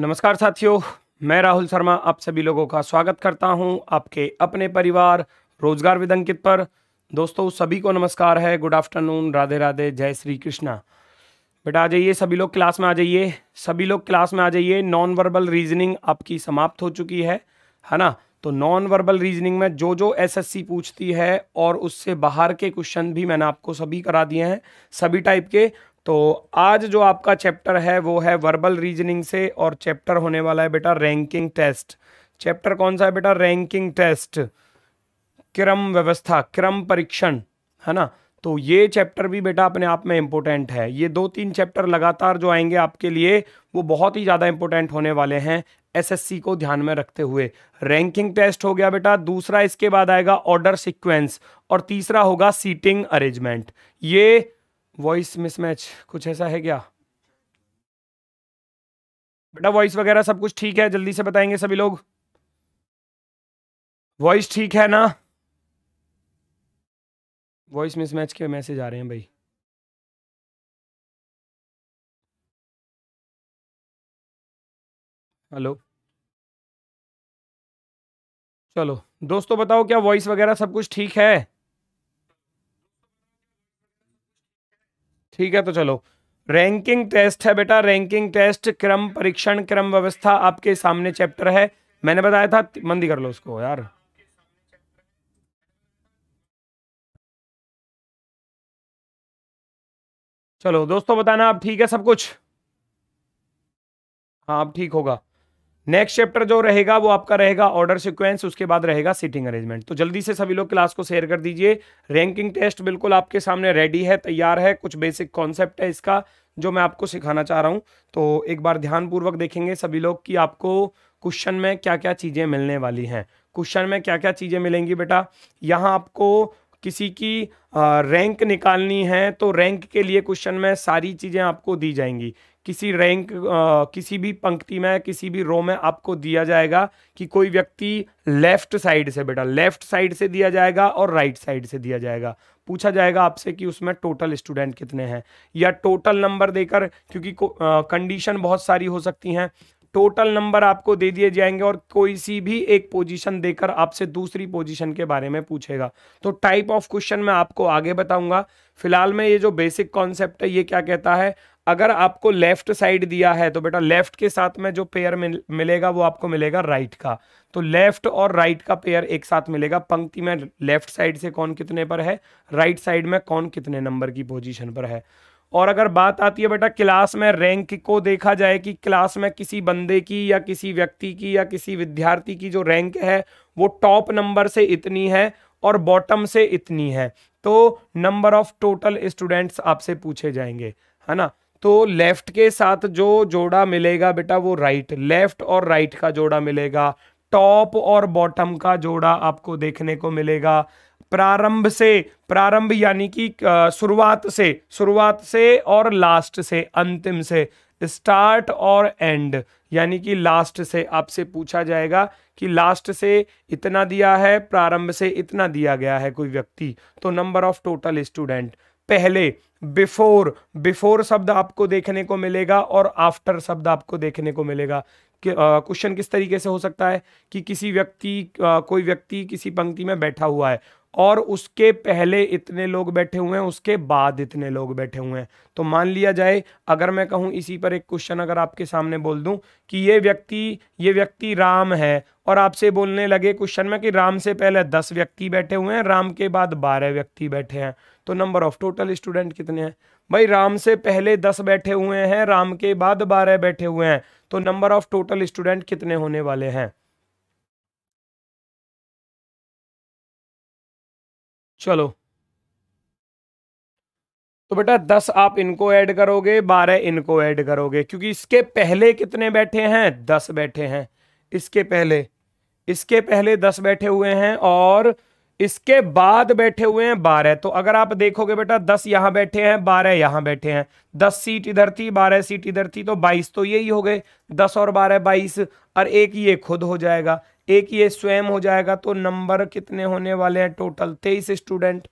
नमस्कार साथियों मैं राहुल शर्मा आप सभी लोगों का स्वागत करता हूं आपके अपने परिवार रोजगार विदंकित पर दोस्तों सभी को नमस्कार है गुड आफ्टरनून राधे राधे जय श्री कृष्णा बेटा आ जाइए सभी लोग क्लास में आ जाइए सभी लोग क्लास में आ जाइए नॉन वर्बल रीजनिंग आपकी समाप्त हो चुकी है है ना तो नॉन वर्बल रीजनिंग में जो जो एसएससी पूछती है और उससे बाहर के क्वेश्चन भी मैंने आपको सभी करा दिए हैं सभी टाइप के तो आज जो आपका चैप्टर है वो है वर्बल रीजनिंग से और चैप्टर होने वाला है बेटा रैंकिंग टेस्ट चैप्टर कौन सा है बेटा रैंकिंग टेस्ट क्रम व्यवस्था क्रम परीक्षण है ना तो ये चैप्टर भी बेटा अपने आप में इम्पोर्टेंट है ये दो तीन चैप्टर लगातार जो आएंगे आपके लिए वो बहुत ही ज़्यादा इम्पोर्टेंट होने वाले हैं एसएससी को ध्यान में रखते हुए रैंकिंग टेस्ट हो गया बेटा दूसरा इसके बाद आएगा ऑर्डर सीक्वेंस और तीसरा होगा सीटिंग अरेंजमेंट ये वॉइस मिसमैच कुछ ऐसा है क्या बेटा वॉइस वगैरह सब कुछ ठीक है जल्दी से बताएंगे सभी लोग वॉइस ठीक है ना वॉइस मिसमैच के मैसेज आ रहे हैं भाई हेलो चलो दोस्तों बताओ क्या वॉइस वगैरह सब कुछ ठीक है ठीक है तो चलो रैंकिंग टेस्ट है बेटा रैंकिंग टेस्ट क्रम परीक्षण क्रम व्यवस्था आपके सामने चैप्टर है मैंने बताया था मंदी कर लो उसको यार चलो दोस्तों बताना आप ठीक है सब कुछ हाँ आप ठीक होगा नेक्स्ट चैप्टर जो रहेगा वो आपका रहेगा ऑर्डर सिक्वेंस उसके बाद रहेगा सीटिंग अरेंजमेंट तो जल्दी से सभी लोग क्लास को शेयर कर दीजिए रैंकिंग टेस्ट बिल्कुल आपके सामने रेडी है तैयार है कुछ बेसिक कॉन्सेप्ट है इसका जो मैं आपको सिखाना चाह रहा हूँ तो एक बार ध्यानपूर्वक देखेंगे सभी लोग कि आपको क्वेश्चन में क्या क्या चीज़ें मिलने वाली हैं क्वेश्चन में क्या क्या चीज़ें मिलेंगी बेटा यहाँ आपको किसी की रैंक निकालनी है तो रैंक के लिए क्वेश्चन में सारी चीज़ें आपको दी जाएंगी किसी रैंक किसी भी पंक्ति में किसी भी रो में आपको दिया जाएगा कि कोई व्यक्ति लेफ्ट साइड से बेटा लेफ्ट साइड से दिया जाएगा और राइट right साइड से दिया जाएगा पूछा जाएगा आपसे कि उसमें टोटल स्टूडेंट कितने हैं या टोटल नंबर देकर क्योंकि कंडीशन बहुत सारी हो सकती हैं टोटल नंबर आपको दे दिए जाएंगे और कोई सी भी एक पोजीशन देकर आपसे दूसरी पोजीशन के बारे में पूछेगा तो टाइप ऑफ क्वेश्चन मैं आपको आगे बताऊंगा फिलहाल मैं ये जो बेसिक कॉन्सेप्ट है ये क्या कहता है अगर आपको लेफ्ट साइड दिया है तो बेटा लेफ्ट के साथ में जो पेयर मिल, मिलेगा वो आपको मिलेगा राइट का तो लेफ्ट और राइट का पेयर एक साथ मिलेगा पंक्ति में लेफ्ट साइड से कौन कितने पर है राइट साइड में कौन कितने नंबर की पोजीशन पर है और अगर बात आती है बेटा क्लास में रैंक को देखा जाए कि क्लास में किसी बंदे की या किसी व्यक्ति की या किसी विद्यार्थी की जो रैंक है वो टॉप नंबर से इतनी है और बॉटम से इतनी है तो नंबर ऑफ टोटल स्टूडेंट्स आपसे पूछे जाएंगे है ना तो लेफ्ट के साथ जो जोड़ा मिलेगा बेटा वो राइट लेफ्ट और राइट का जोड़ा मिलेगा टॉप और बॉटम का जोड़ा आपको देखने को मिलेगा प्रारंभ से प्रारंभ यानी कि शुरुआत से शुरुआत से और लास्ट से अंतिम से स्टार्ट और एंड यानी कि लास्ट से आपसे पूछा जाएगा कि लास्ट से इतना दिया है प्रारंभ से इतना दिया गया है कोई व्यक्ति तो नंबर ऑफ टोटल स्टूडेंट पहले बिफोर बिफोर शब्द आपको देखने को मिलेगा और आफ्टर शब्द आपको देखने को मिलेगा क्वेश्चन किस तरीके से हो सकता है कि किसी व्यक्ति कोई व्यक्ति किसी पंक्ति में बैठा हुआ है और उसके पहले इतने लोग बैठे हुए हैं उसके बाद इतने लोग बैठे हुए हैं तो मान लिया जाए अगर मैं कहूं इसी पर एक क्वेश्चन अगर आपके सामने बोल दूं कि ये व्यक्ति ये व्यक्ति राम है और आपसे बोलने लगे क्वेश्चन में कि राम से पहले दस व्यक्ति बैठे हुए हैं राम के बाद बारह व्यक्ति बैठे हैं तो नंबर ऑफ टोटल स्टूडेंट कितने हैं भाई राम से पहले दस बैठे हुए हैं राम के बाद बारह बैठे हुए हैं तो नंबर ऑफ टोटल स्टूडेंट कितने होने वाले हैं चलो तो बेटा दस आप इनको ऐड करोगे बारह इनको ऐड करोगे क्योंकि इसके पहले कितने बैठे हैं दस बैठे हैं इसके पहले इसके पहले दस बैठे हुए हैं और इसके बाद बैठे हुए हैं बारह तो अगर आप देखोगे बेटा दस यहां बैठे हैं बारह यहां बैठे हैं दस सीट इधर थी बारह सीट इधर थी तो बाईस तो यही हो गए दस और बारह बाईस और एक ये खुद हो जाएगा एक ये स्वयं हो जाएगा तो नंबर कितने होने वाले हैं टोटल तेईस स्टूडेंट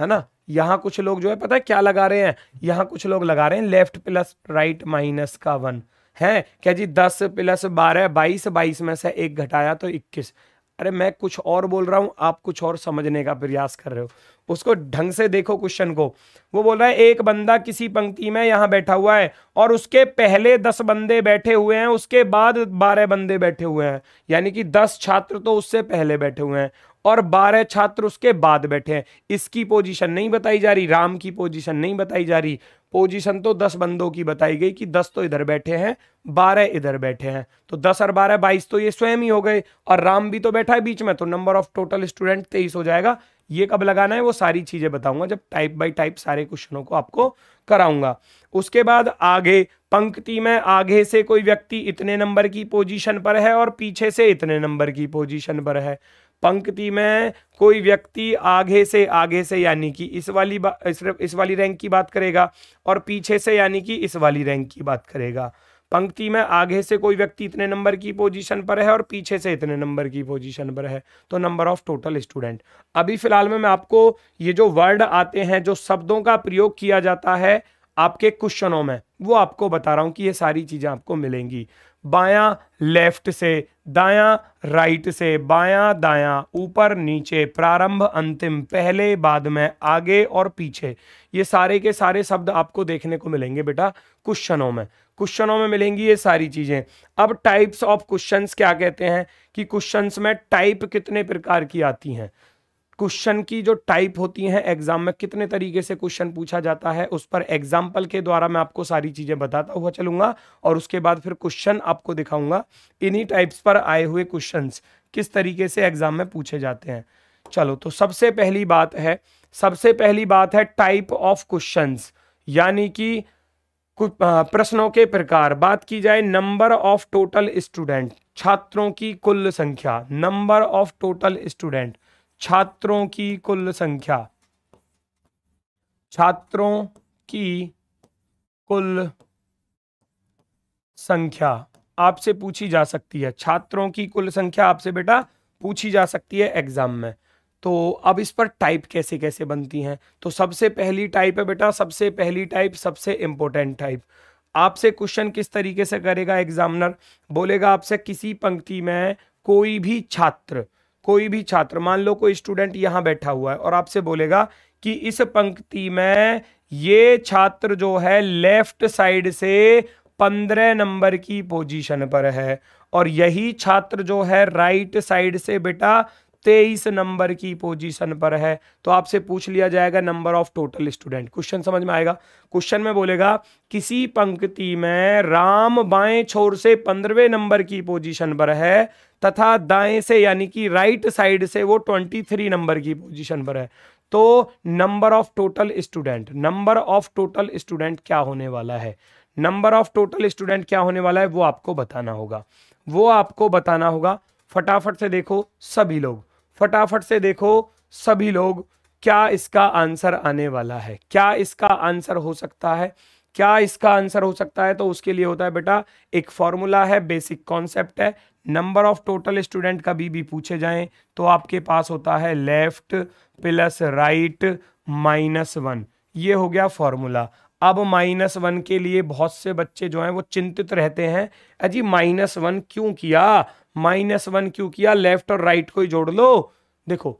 है ना यहाँ कुछ लोग जो है पता है क्या लगा रहे हैं यहाँ कुछ लोग लगा रहे हैं लेफ्ट प्लस राइट माइनस का वन है क्या जी दस प्लस बारह बाईस बाईस में से एक घटाया तो इक्कीस अरे मैं कुछ और बोल रहा हूँ आप कुछ और समझने का प्रयास कर रहे हो उसको ढंग से देखो क्वेश्चन को वो बोल रहा है एक बंदा किसी पंक्ति में यहाँ बैठा हुआ है और उसके पहले दस बंदे बैठे हुए हैं उसके बाद बारह बंदे बैठे हुए हैं यानी कि दस छात्र तो उससे पहले बैठे हुए हैं और बारह छात्र उसके बाद बैठे हैं इसकी पोजिशन नहीं बताई जा रही राम की पोजिशन नहीं बताई जा रही पोजीशन तो दस बंदों की बताई गई कि दस तो इधर बैठे हैं बारह इधर बैठे हैं तो दस और बारह बाईस तो ये स्वयं ही हो गए और राम भी तो बैठा है बीच में तो नंबर ऑफ टोटल स्टूडेंट तेईस हो जाएगा ये कब लगाना है वो सारी चीज़ें बताऊंगा जब टाइप बाय टाइप सारे क्वेश्चनों को आपको कराऊंगा उसके बाद आगे पंक्ति में आगे से कोई व्यक्ति इतने नंबर की पोजिशन पर है और पीछे से इतने नंबर की पोजिशन पर है पंक्ति में कोई व्यक्ति आगे से आगे से यानी कि इस वाली इस, इस वाली रैंक की बात करेगा और पीछे से यानी कि इस वाली रैंक की बात करेगा पंक्ति में आगे से कोई व्यक्ति इतने नंबर की पोजीशन पर है और पीछे से इतने नंबर की पोजीशन पर है तो नंबर ऑफ टोटल स्टूडेंट अभी फिलहाल में मैं आपको ये जो वर्ड आते हैं जो शब्दों का प्रयोग किया जाता है आपके क्वेश्चनों में वो आपको बता रहा हूं कि ये सारी चीज़ें आपको मिलेंगी बायां लेफ्ट से दायां राइट से बायां दायां ऊपर नीचे प्रारंभ अंतिम पहले बाद में आगे और पीछे ये सारे के सारे शब्द आपको देखने को मिलेंगे बेटा क्वेश्चनों में क्वेश्चनों में मिलेंगी ये सारी चीज़ें अब टाइप्स ऑफ क्वेश्चंस क्या कहते हैं कि क्वेश्चंस में टाइप कितने प्रकार की आती हैं क्वेश्चन की जो टाइप होती हैं एग्जाम में कितने तरीके से क्वेश्चन पूछा जाता है उस पर एग्जाम्पल के द्वारा मैं आपको सारी चीज़ें बताता हुआ चलूंगा और उसके बाद फिर क्वेश्चन आपको दिखाऊंगा इन्हीं टाइप्स पर आए हुए क्वेश्चन किस तरीके से एग्जाम में पूछे जाते हैं चलो तो सबसे पहली बात है सबसे पहली बात है टाइप ऑफ क्वेश्चन यानी कि प्रश्नों के प्रकार बात की जाए नंबर ऑफ टोटल स्टूडेंट छात्रों की कुल संख्या नंबर ऑफ टोटल स्टूडेंट छात्रों की कुल संख्या छात्रों की कुल संख्या आपसे पूछी जा सकती है छात्रों की कुल संख्या आपसे बेटा पूछी जा सकती है एग्जाम में तो अब इस पर टाइप कैसे कैसे बनती हैं तो सबसे पहली टाइप है बेटा सबसे पहली टाइप सबसे इंपॉर्टेंट टाइप आपसे क्वेश्चन किस तरीके से करेगा एग्जामिनर बोलेगा आपसे किसी पंक्ति में कोई भी छात्र कोई भी छात्र मान लो कोई स्टूडेंट यहां बैठा हुआ है और आपसे बोलेगा कि इस पंक्ति में ये छात्र जो है लेफ्ट साइड से पंद्रह नंबर की पोजीशन पर है और यही छात्र जो है राइट साइड से बेटा तेईस नंबर की पोजीशन पर है तो आपसे पूछ लिया जाएगा number of total student question समझ में आएगा क्वेश्चन में बोलेगा किसी पंक्ति में राम बाएं छोर से पंद्रहवें नंबर की पोजीशन पर है तथा दाएं से यानी कि राइट साइड से वो 23 नंबर की पोजीशन पर है तो number of total student number of total student क्या होने वाला है नंबर ऑफ टोटल स्टूडेंट क्या होने वाला है वो आपको बताना होगा वो आपको बताना होगा फटाफट से देखो सभी लोग फटाफट से देखो सभी लोग क्या इसका आंसर आने वाला है क्या इसका आंसर हो सकता है क्या इसका आंसर हो सकता है तो उसके लिए होता है बेटा एक फॉर्मूला है बेसिक कॉन्सेप्ट है नंबर ऑफ टोटल स्टूडेंट कभी भी पूछे जाएं तो आपके पास होता है left plus right minus one ये हो गया फॉर्मूला अब माइनस वन के लिए बहुत से बच्चे जो हैं वो चिंतित रहते हैं अजी माइनस वन क्यों किया माइनस वन क्यों किया लेफ्ट और राइट को ही जोड़ लो देखो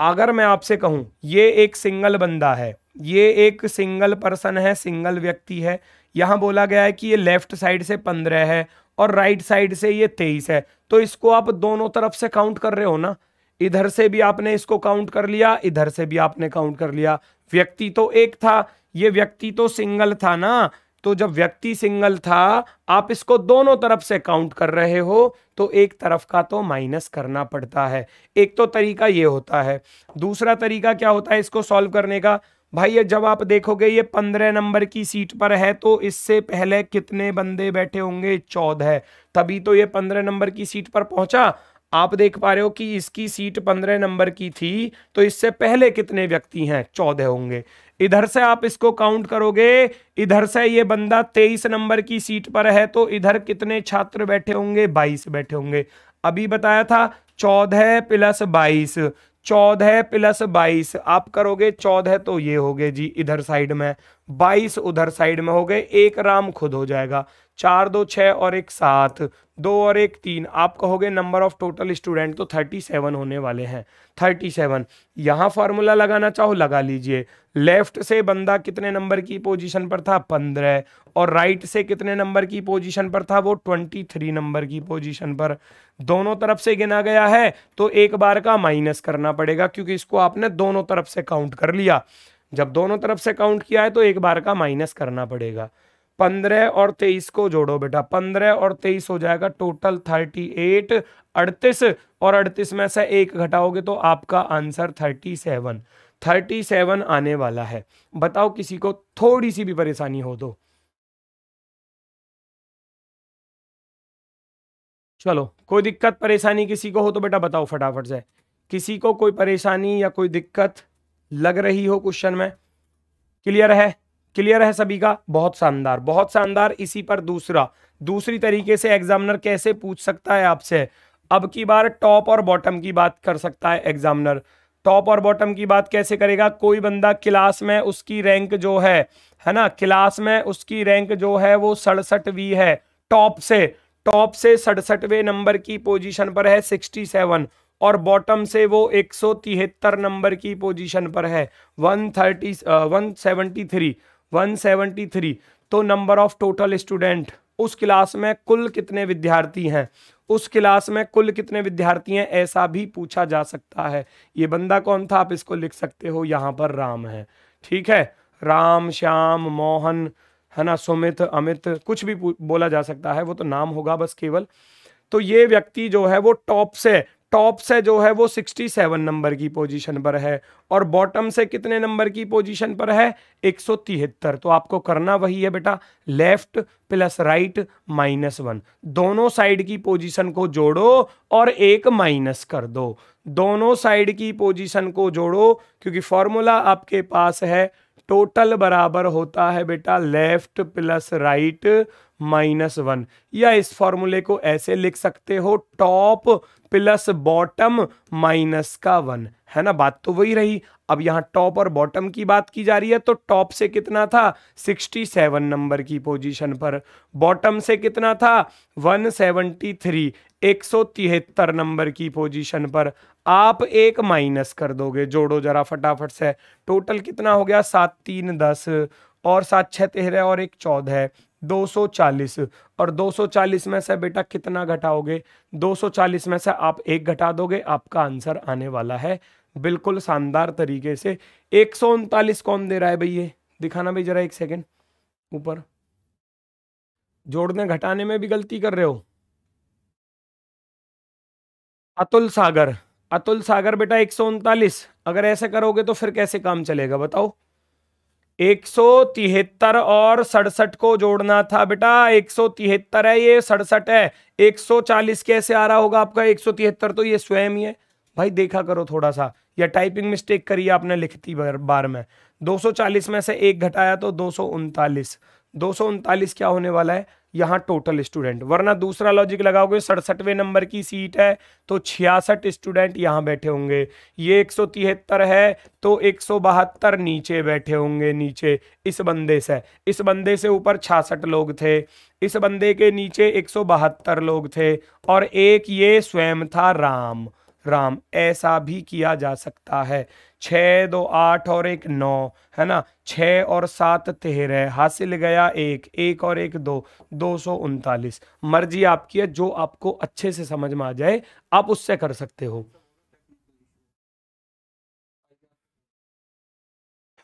अगर मैं आपसे कहूं ये एक सिंगल बंदा है ये एक सिंगल पर्सन है सिंगल व्यक्ति है यहां बोला गया है कि ये लेफ्ट साइड से पंद्रह है और राइट साइड से ये तेईस है तो इसको आप दोनों तरफ से काउंट कर रहे हो ना इधर से भी आपने इसको काउंट कर लिया इधर से भी आपने काउंट कर लिया व्यक्ति तो एक था ये व्यक्ति तो सिंगल था ना तो जब व्यक्ति सिंगल था आप इसको दोनों तरफ से काउंट कर रहे हो तो एक तरफ का तो माइनस करना पड़ता है एक तो तरीका ये होता है दूसरा तरीका क्या होता है इसको सॉल्व करने का भाई ये जब आप देखोगे ये पंद्रह नंबर की सीट पर है तो इससे पहले कितने बंदे बैठे होंगे चौदह तभी तो ये पंद्रह नंबर की सीट पर पहुंचा आप देख पा रहे हो कि इसकी सीट पंद्रह नंबर की थी तो इससे पहले कितने व्यक्ति हैं चौदह होंगे इधर से आप इसको काउंट करोगे इधर से ये बंदा तेईस नंबर की सीट पर है तो इधर कितने छात्र बैठे होंगे बाईस बैठे होंगे अभी बताया था चौदह प्लस बाईस चौदह प्लस बाईस आप करोगे चौदह तो ये हो गए जी इधर साइड में बाईस उधर साइड में हो गए एक राम खुद हो जाएगा चार दो छः और एक सात दो और एक तीन आप कहोगे नंबर ऑफ टोटल स्टूडेंट तो थर्टी सेवन होने वाले हैं थर्टी सेवन यहाँ फार्मूला लगाना चाहो लगा लीजिए लेफ्ट से बंदा कितने नंबर की पोजीशन पर था पंद्रह और राइट से कितने नंबर की पोजीशन पर था वो ट्वेंटी थ्री नंबर की पोजीशन पर दोनों तरफ से गिना गया है तो एक बार का माइनस करना पड़ेगा क्योंकि इसको आपने दोनों तरफ से काउंट कर लिया जब दोनों तरफ से काउंट किया है तो एक बार का माइनस करना पड़ेगा पंद्रह और तेईस को जोड़ो बेटा पंद्रह और तेईस हो जाएगा टोटल थर्टी एट अड़तीस और अड़तीस में से एक घटाओगे तो आपका answer thirty seven thirty seven आने वाला है बताओ किसी को थोड़ी सी भी परेशानी हो तो चलो कोई दिक्कत परेशानी किसी को हो तो बेटा बताओ फटाफट से किसी को कोई परेशानी या कोई दिक्कत लग रही हो क्वेश्चन में क्लियर है क्लियर है सभी का बहुत शानदार बहुत शानदार इसी पर दूसरा दूसरी तरीके से एग्जामिनर कैसे पूछ सकता है आपसे अब की बार टॉप और बॉटम की बात कर सकता है एग्जामिनर टॉप और बॉटम की बात कैसे करेगा कोई बंदा क्लास में उसकी रैंक जो है है ना क्लास में उसकी रैंक जो है वो सड़सठवी है टॉप से टॉप से सड़सठवें नंबर की पोजीशन पर है सिक्सटी सेवन और बॉटम से वो एक सौ तिहत्तर नंबर की पोजीशन पर है one thirty one seventy three 173 तो नंबर ऑफ टोटल स्टूडेंट उस क्लास में कुल कितने विद्यार्थी हैं उस क्लास में कुल कितने विद्यार्थी हैं ऐसा भी पूछा जा सकता है ये बंदा कौन था आप इसको लिख सकते हो यहाँ पर राम है ठीक है राम श्याम मोहन है ना सुमित अमित कुछ भी बोला जा सकता है वो तो नाम होगा बस केवल तो ये व्यक्ति जो है वो टॉप से टॉप से जो है वो 67 नंबर की पोजीशन पर है और बॉटम से कितने नंबर की पोजीशन पर है एक तो आपको करना वही है बेटा left plus right minus one दोनों साइड की पोजीशन को जोड़ो और एक माइनस कर दो दोनों साइड की पोजीशन को जोड़ो क्योंकि फॉर्मूला आपके पास है टोटल बराबर होता है बेटा left plus right minus one या इस फॉर्मूले को ऐसे लिख सकते हो टॉप प्लस बॉटम माइनस का वन है ना बात तो वही रही अब यहाँ टॉप और बॉटम की बात की जा रही है तो टॉप से कितना था 67 नंबर की पोजीशन पर बॉटम से कितना था 173 तिहत्तर नंबर की पोजीशन पर आप एक माइनस कर दोगे जोड़ो जरा फटाफट से टोटल कितना हो गया सात तीन दस और सात छह तेरह और एक चौदह 240 और 240 में से बेटा कितना घटाओगे 240 में से आप एक घटा दोगे आपका आंसर आने वाला है बिल्कुल शानदार तरीके से एक कौन दे रहा है भैया दिखाना भाई जरा एक सेकेंड ऊपर जोड़ने घटाने में भी गलती कर रहे हो अतुल सागर अतुल सागर बेटा एक अगर ऐसे करोगे तो फिर कैसे काम चलेगा बताओ एक सौ तिहत्तर और सड़सठ को जोड़ना था बेटा एक सौ तिहत्तर है ये सड़सठ है एक सौ चालीस कैसे आ रहा होगा आपका एक सौ तिहत्तर तो ये स्वयं ही है भाई देखा करो थोड़ा सा या टाइपिंग मिस्टेक करी आपने लिखती बार, बार में 240 में से एक घटाया तो दो सौ क्या होने वाला है यहाँ टोटल स्टूडेंट वरना दूसरा लॉजिक लगाओगे सड़सठवें नंबर की सीट है तो छियासठ स्टूडेंट यहाँ बैठे होंगे ये एक है तो एक नीचे बैठे होंगे नीचे इस बंदे से इस बंदे से ऊपर छियासठ लोग थे इस बंदे के नीचे एक लोग थे और एक ये स्वयं था राम राम ऐसा भी किया जा सकता है छः दो आठ और एक नौ है ना छः और सात तेरह हासिल गया एक एक और एक दो दो सौ उनतालीस मर्जी आपकी है जो आपको अच्छे से समझ में आ जाए आप उससे कर सकते हो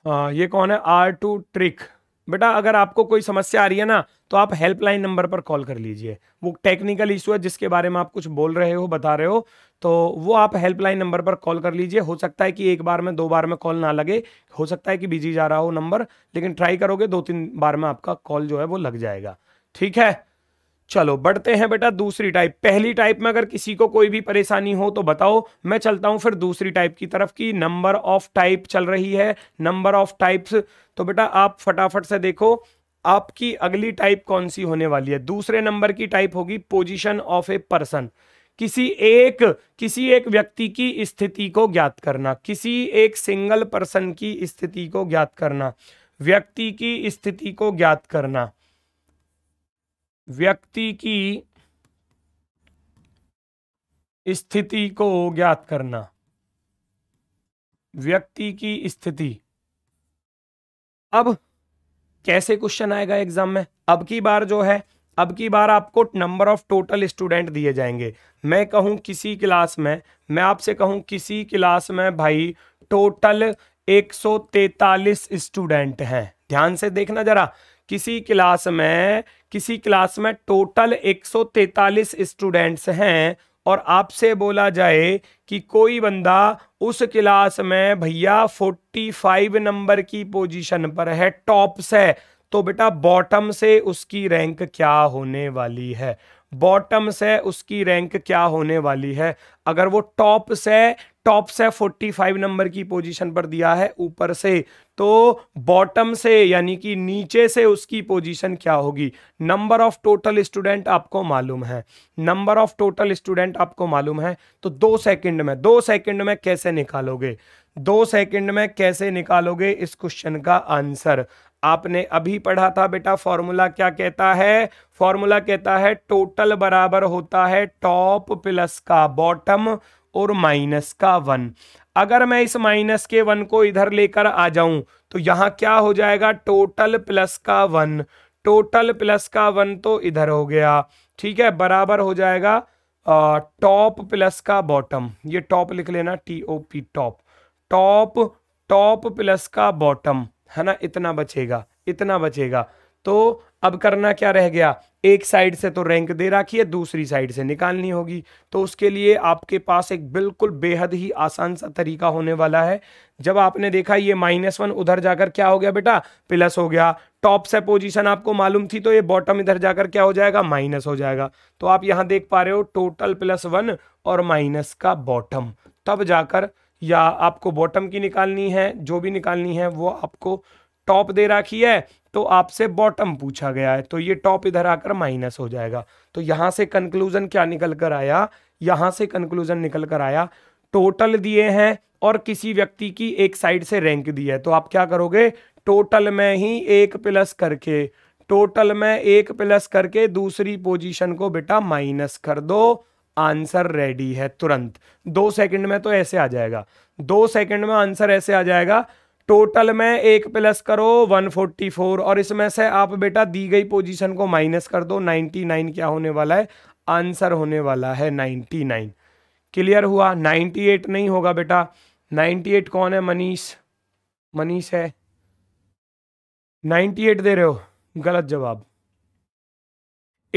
हाँ ये कौन है आर टू ट्रिक बेटा अगर आपको कोई समस्या आ रही है ना तो आप हेल्पलाइन नंबर पर कॉल कर लीजिए वो टेक्निकल इशू है जिसके बारे में आप कुछ बोल रहे हो बता रहे हो तो वो आप हेल्पलाइन नंबर पर कॉल कर लीजिए हो सकता है कि एक बार में दो बार में कॉल ना लगे हो सकता है कि बिजी जा रहा हो नंबर लेकिन ट्राई करोगे दो तीन बार में आपका कॉल जो है वो लग जाएगा ठीक है चलो बढ़ते हैं बेटा दूसरी टाइप पहली टाइप में अगर किसी को कोई भी परेशानी हो तो बताओ मैं चलता हूं फिर दूसरी टाइप की तरफ की नंबर ऑफ टाइप चल रही है नंबर ऑफ टाइप्स तो बेटा आप फटाफट से देखो आपकी अगली टाइप कौन सी होने वाली है दूसरे नंबर की टाइप होगी पोजिशन ऑफ ए पर्सन किसी एक किसी एक व्यक्ति की स्थिति को ज्ञात करना किसी एक सिंगल पर्सन की स्थिति को ज्ञात करना व्यक्ति की स्थिति को ज्ञात करना व्यक्ति की स्थिति को ज्ञात करना व्यक्ति की स्थिति अब कैसे क्वेश्चन आएगा एग्जाम में अब की बार जो है अब की बार आपको नंबर ऑफ टोटल स्टूडेंट दिए जाएंगे मैं कहूं किसी क्लास में मैं आपसे कहूं किसी क्लास में भाई टोटल 143 स्टूडेंट हैं ध्यान से देखना जरा किसी क्लास में किसी क्लास में टोटल 143 स्टूडेंट्स हैं और आपसे बोला जाए कि कोई बंदा उस क्लास में भैया 45 नंबर की पोजीशन पर है टॉप से तो बेटा बॉटम से उसकी रैंक क्या होने वाली है बॉटम से उसकी रैंक क्या होने वाली है अगर वो टॉप से टॉप से 45 नंबर की पोजीशन पर दिया है ऊपर से तो बॉटम से यानी कि नीचे से उसकी पोजीशन क्या होगी नंबर ऑफ टोटल स्टूडेंट आपको मालूम है नंबर ऑफ टोटल स्टूडेंट आपको मालूम है तो दो सेकंड में दो सेकंड में कैसे निकालोगे दो सेकंड में कैसे निकालोगे इस क्वेश्चन का आंसर आपने अभी पढ़ा था बेटा फॉर्मूला क्या कहता है फॉर्मूला कहता है टोटल बराबर होता है टॉप प्लस का बॉटम और माइनस का वन अगर मैं इस माइनस के वन को इधर लेकर आ जाऊं तो यहां क्या हो जाएगा टोटल प्लस का वन टोटल प्लस का वन तो इधर हो गया ठीक है बराबर हो जाएगा टॉप प्लस का बॉटम ये टॉप लिख लेना T O P top top top plus का बॉटम है ना इतना बचेगा इतना बचेगा तो अब करना क्या रह गया एक साइड से तो रैंक दे रखी है दूसरी साइड से निकालनी होगी तो उसके लिए आपके पास एक बिल्कुल बेहद ही आसान सा तरीका होने वाला है जब आपने देखा ये माइनस वन उधर जाकर क्या हो गया बेटा प्लस हो गया टॉप से पोजीशन आपको मालूम थी तो ये बॉटम इधर जाकर क्या हो जाएगा माइनस हो जाएगा तो आप यहाँ देख पा रहे हो टोटल प्लस वन और माइनस का बॉटम तब जाकर या आपको बॉटम की निकालनी है जो भी निकालनी है वो आपको टॉप दे रखी है तो आपसे बॉटम पूछा गया है तो ये टॉप इधर आकर माइनस हो जाएगा तो यहां से कंक्लूजन क्या निकल कर आया यहां से कंक्लूजन निकल कर आया टोटल दिए हैं और किसी व्यक्ति की एक साइड से रैंक दी है तो आप क्या करोगे टोटल में ही एक प्लस करके टोटल में एक प्लस करके दूसरी पोजीशन को बेटा माइनस कर दो आंसर रेडी है तुरंत दो सेकंड में तो ऐसे आ जाएगा दो सेकंड में आंसर ऐसे आ जाएगा टोटल में एक प्लस करो 144 और इसमें से आप बेटा दी गई पोजीशन को माइनस कर दो 99 क्या होने वाला है आंसर होने वाला है 99 क्लियर हुआ 98 नहीं होगा बेटा 98 कौन है मनीष मनीष है 98 दे रहे हो गलत जवाब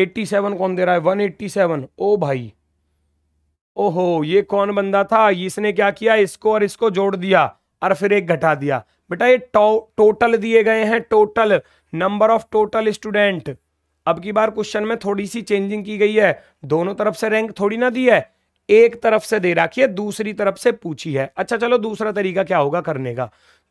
87 कौन दे रहा है 187 ओ भाई ओहो ये कौन बंदा था इसने क्या किया इसको और इसको जोड़ दिया और फिर एक घटा दिया बेटा ये टोटल दिए गए हैं total number of total student अब की बार क्वेश्चन में थोड़ी सी चेंजिंग की गई है दोनों तरफ से रैंक थोड़ी ना दी है एक तरफ से दे रखी है दूसरी तरफ से पूछी है अच्छा चलो दूसरा तरीका क्या होगा करने का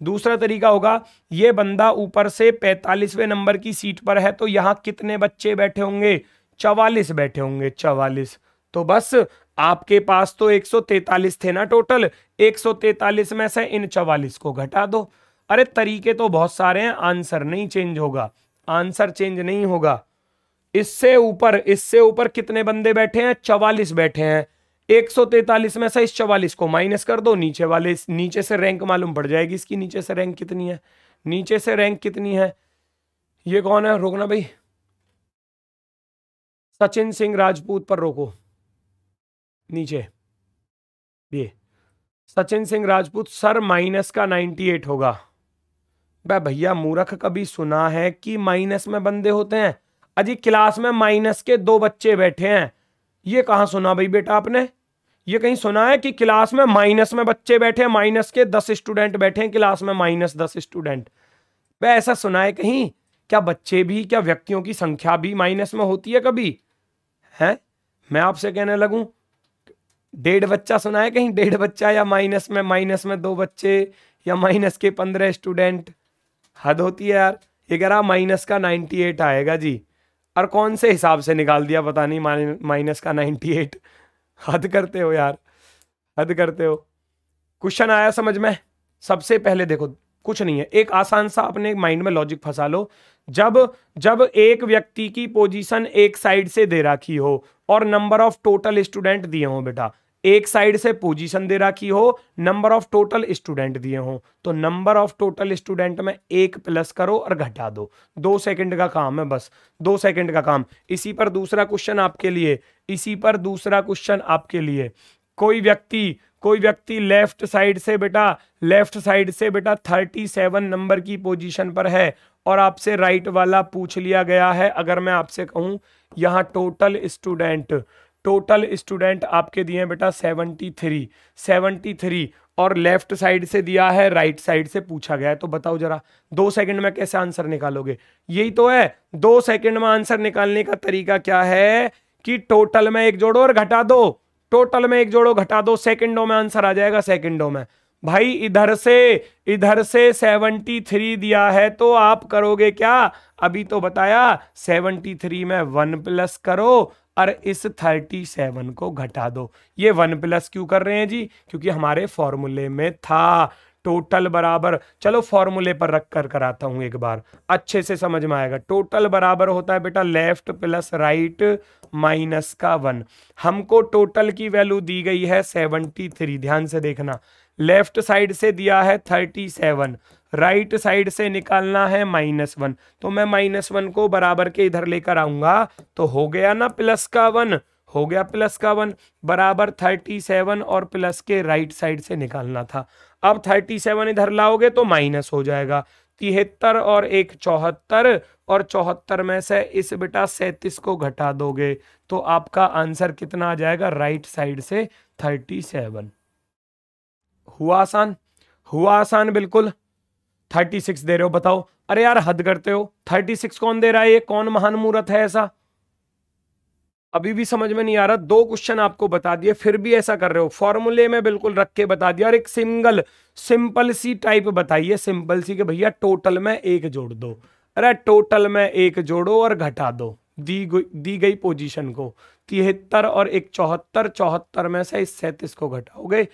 दूसरा तरीका होगा ये बंदा ऊपर से पैंतालीसवें नंबर की सीट पर है तो यहां कितने बच्चे बैठे होंगे चवालीस बैठे होंगे चवालीस तो बस आपके पास तो 143 थे ना टोटल 143 में से इन 44 को घटा दो अरे तरीके तो बहुत सारे हैं आंसर नहीं चेंज होगा आंसर चेंज नहीं होगा इससे ऊपर इससे ऊपर कितने बंदे बैठे हैं चवालीस बैठे हैं 143 में से इस चवालीस को माइनस कर दो नीचे वाले नीचे से रैंक मालूम पड़ जाएगी इसकी नीचे से रैंक कितनी है नीचे से रैंक कितनी है ये कौन है रोकना भाई सचिन सिंह राजपूत पर रोको नीचे ये सचिन सिंह राजपूत सर माइनस का 98 होगा बे भैया मूर्ख कभी सुना है कि माइनस में बंदे होते हैं अजी क्लास में माइनस के दो बच्चे बैठे हैं ये कहाँ सुना भाई बेटा आपने ये कहीं सुना है कि क्लास में माइनस में बच्चे बैठे हैं माइनस के दस स्टूडेंट बैठे हैं क्लास में माइनस दस स्टूडेंट वे ऐसा सुना है कहीं क्या बच्चे भी क्या व्यक्तियों की संख्या भी माइनस में होती है कभी है मैं आपसे कहने लगूं डेढ़ बच्चा सुना है कहीं डेढ़ बच्चा या माइनस में माइनस में दो बच्चे या माइनस के पंद्रह स्टूडेंट हद होती है यार ये रहा माइनस का नाइन्टी एट आएगा जी और कौन से हिसाब से निकाल दिया पता नहीं माइनस का नाइन्टी एट हद करते हो यार हद करते हो क्वेश्चन आया समझ में सबसे पहले देखो कुछ नहीं है एक आसान सा अपने माइंड में लॉजिक फंसा लो जब जब एक व्यक्ति की पोजीशन एक साइड से दे रखी हो और नंबर ऑफ टोटल स्टूडेंट दिए हो बेटा एक साइड से पोजीशन दे रखी हो नंबर ऑफ टोटल स्टूडेंट दिए हो तो नंबर ऑफ टोटल स्टूडेंट में एक प्लस करो और घटा दो दो सेकंड का काम है बस दो सेकंड का काम इसी पर दूसरा क्वेश्चन आपके लिए इसी पर दूसरा क्वेश्चन आपके लिए कोई व्यक्ति कोई व्यक्ति लेफ्ट साइड से बेटा लेफ्ट साइड से बेटा थर्टी सेवन नंबर की पोजिशन पर है और आपसे राइट वाला पूछ लिया गया है अगर मैं आपसे कहूं यहाँ टोटल स्टूडेंट टोटल स्टूडेंट आपके दिए बेटा सेवनटी थ्री सेवनटी थ्री और लेफ्ट साइड से दिया है राइट साइड से पूछा गया है तो बताओ जरा दो सेकंड में कैसे आंसर निकालोगे यही तो है दो सेकंड में आंसर निकालने का तरीका क्या है कि टोटल में एक जोड़ो और घटा दो टोटल में एक जोड़ो घटा दो सेकंडों में आंसर आ जाएगा सेकंडों में भाई इधर से इधर से सेवेंटी थ्री दिया है तो आप करोगे क्या अभी तो बताया सेवनटी थ्री में वन प्लस करो और इस थर्टी सेवन को घटा दो ये वन प्लस क्यों कर रहे हैं जी क्योंकि हमारे फॉर्मूले में था टोटल बराबर चलो फॉर्मूले पर रख कर कराता हूं एक बार अच्छे से समझ में आएगा टोटल बराबर होता है बेटा लेफ्ट प्लस राइट माइनस का वन हमको टोटल की वैल्यू दी गई है सेवनटी थ्री ध्यान से देखना लेफ्ट साइड से दिया है thirty seven right right side से निकालना है माइनस वन तो मैं माइनस वन को बराबर के इधर लेकर आऊंगा तो हो गया ना प्लस का वन हो गया प्लस का वन बराबर थर्टी सेवन और प्लस के राइट साइड से निकालना था अब थर्टी सेवन इधर लाओगे तो माइनस हो जाएगा तिहत्तर और एक चौहत्तर और चौहत्तर में से इस बेटा सैंतीस को घटा दोगे तो आपका आंसर कितना आ जाएगा राइट साइड से थर्टी सेवन हुआ आसान हुआ आसान बिल्कुल थर्टी सिक्स दे रहे हो बताओ अरे यार हद करते हो थर्टी सिक्स कौन दे रहा है ये कौन महान मुहूर्त है ऐसा अभी भी समझ में नहीं आ रहा दो क्वेश्चन आपको बता दिए फिर भी ऐसा कर रहे हो फॉर्मूले में बिल्कुल रख के बता दिया और एक सिंगल सिंपल सी टाइप बताइए सिंपल सी के भैया टोटल में एक जोड़ दो अरे टोटल में एक जोड़ो और घटा दो दी गई दी गई पोजिशन को तिहत्तर और एक चौहत्तर चौहत्तर में से इस सैंतीस को घटाओगे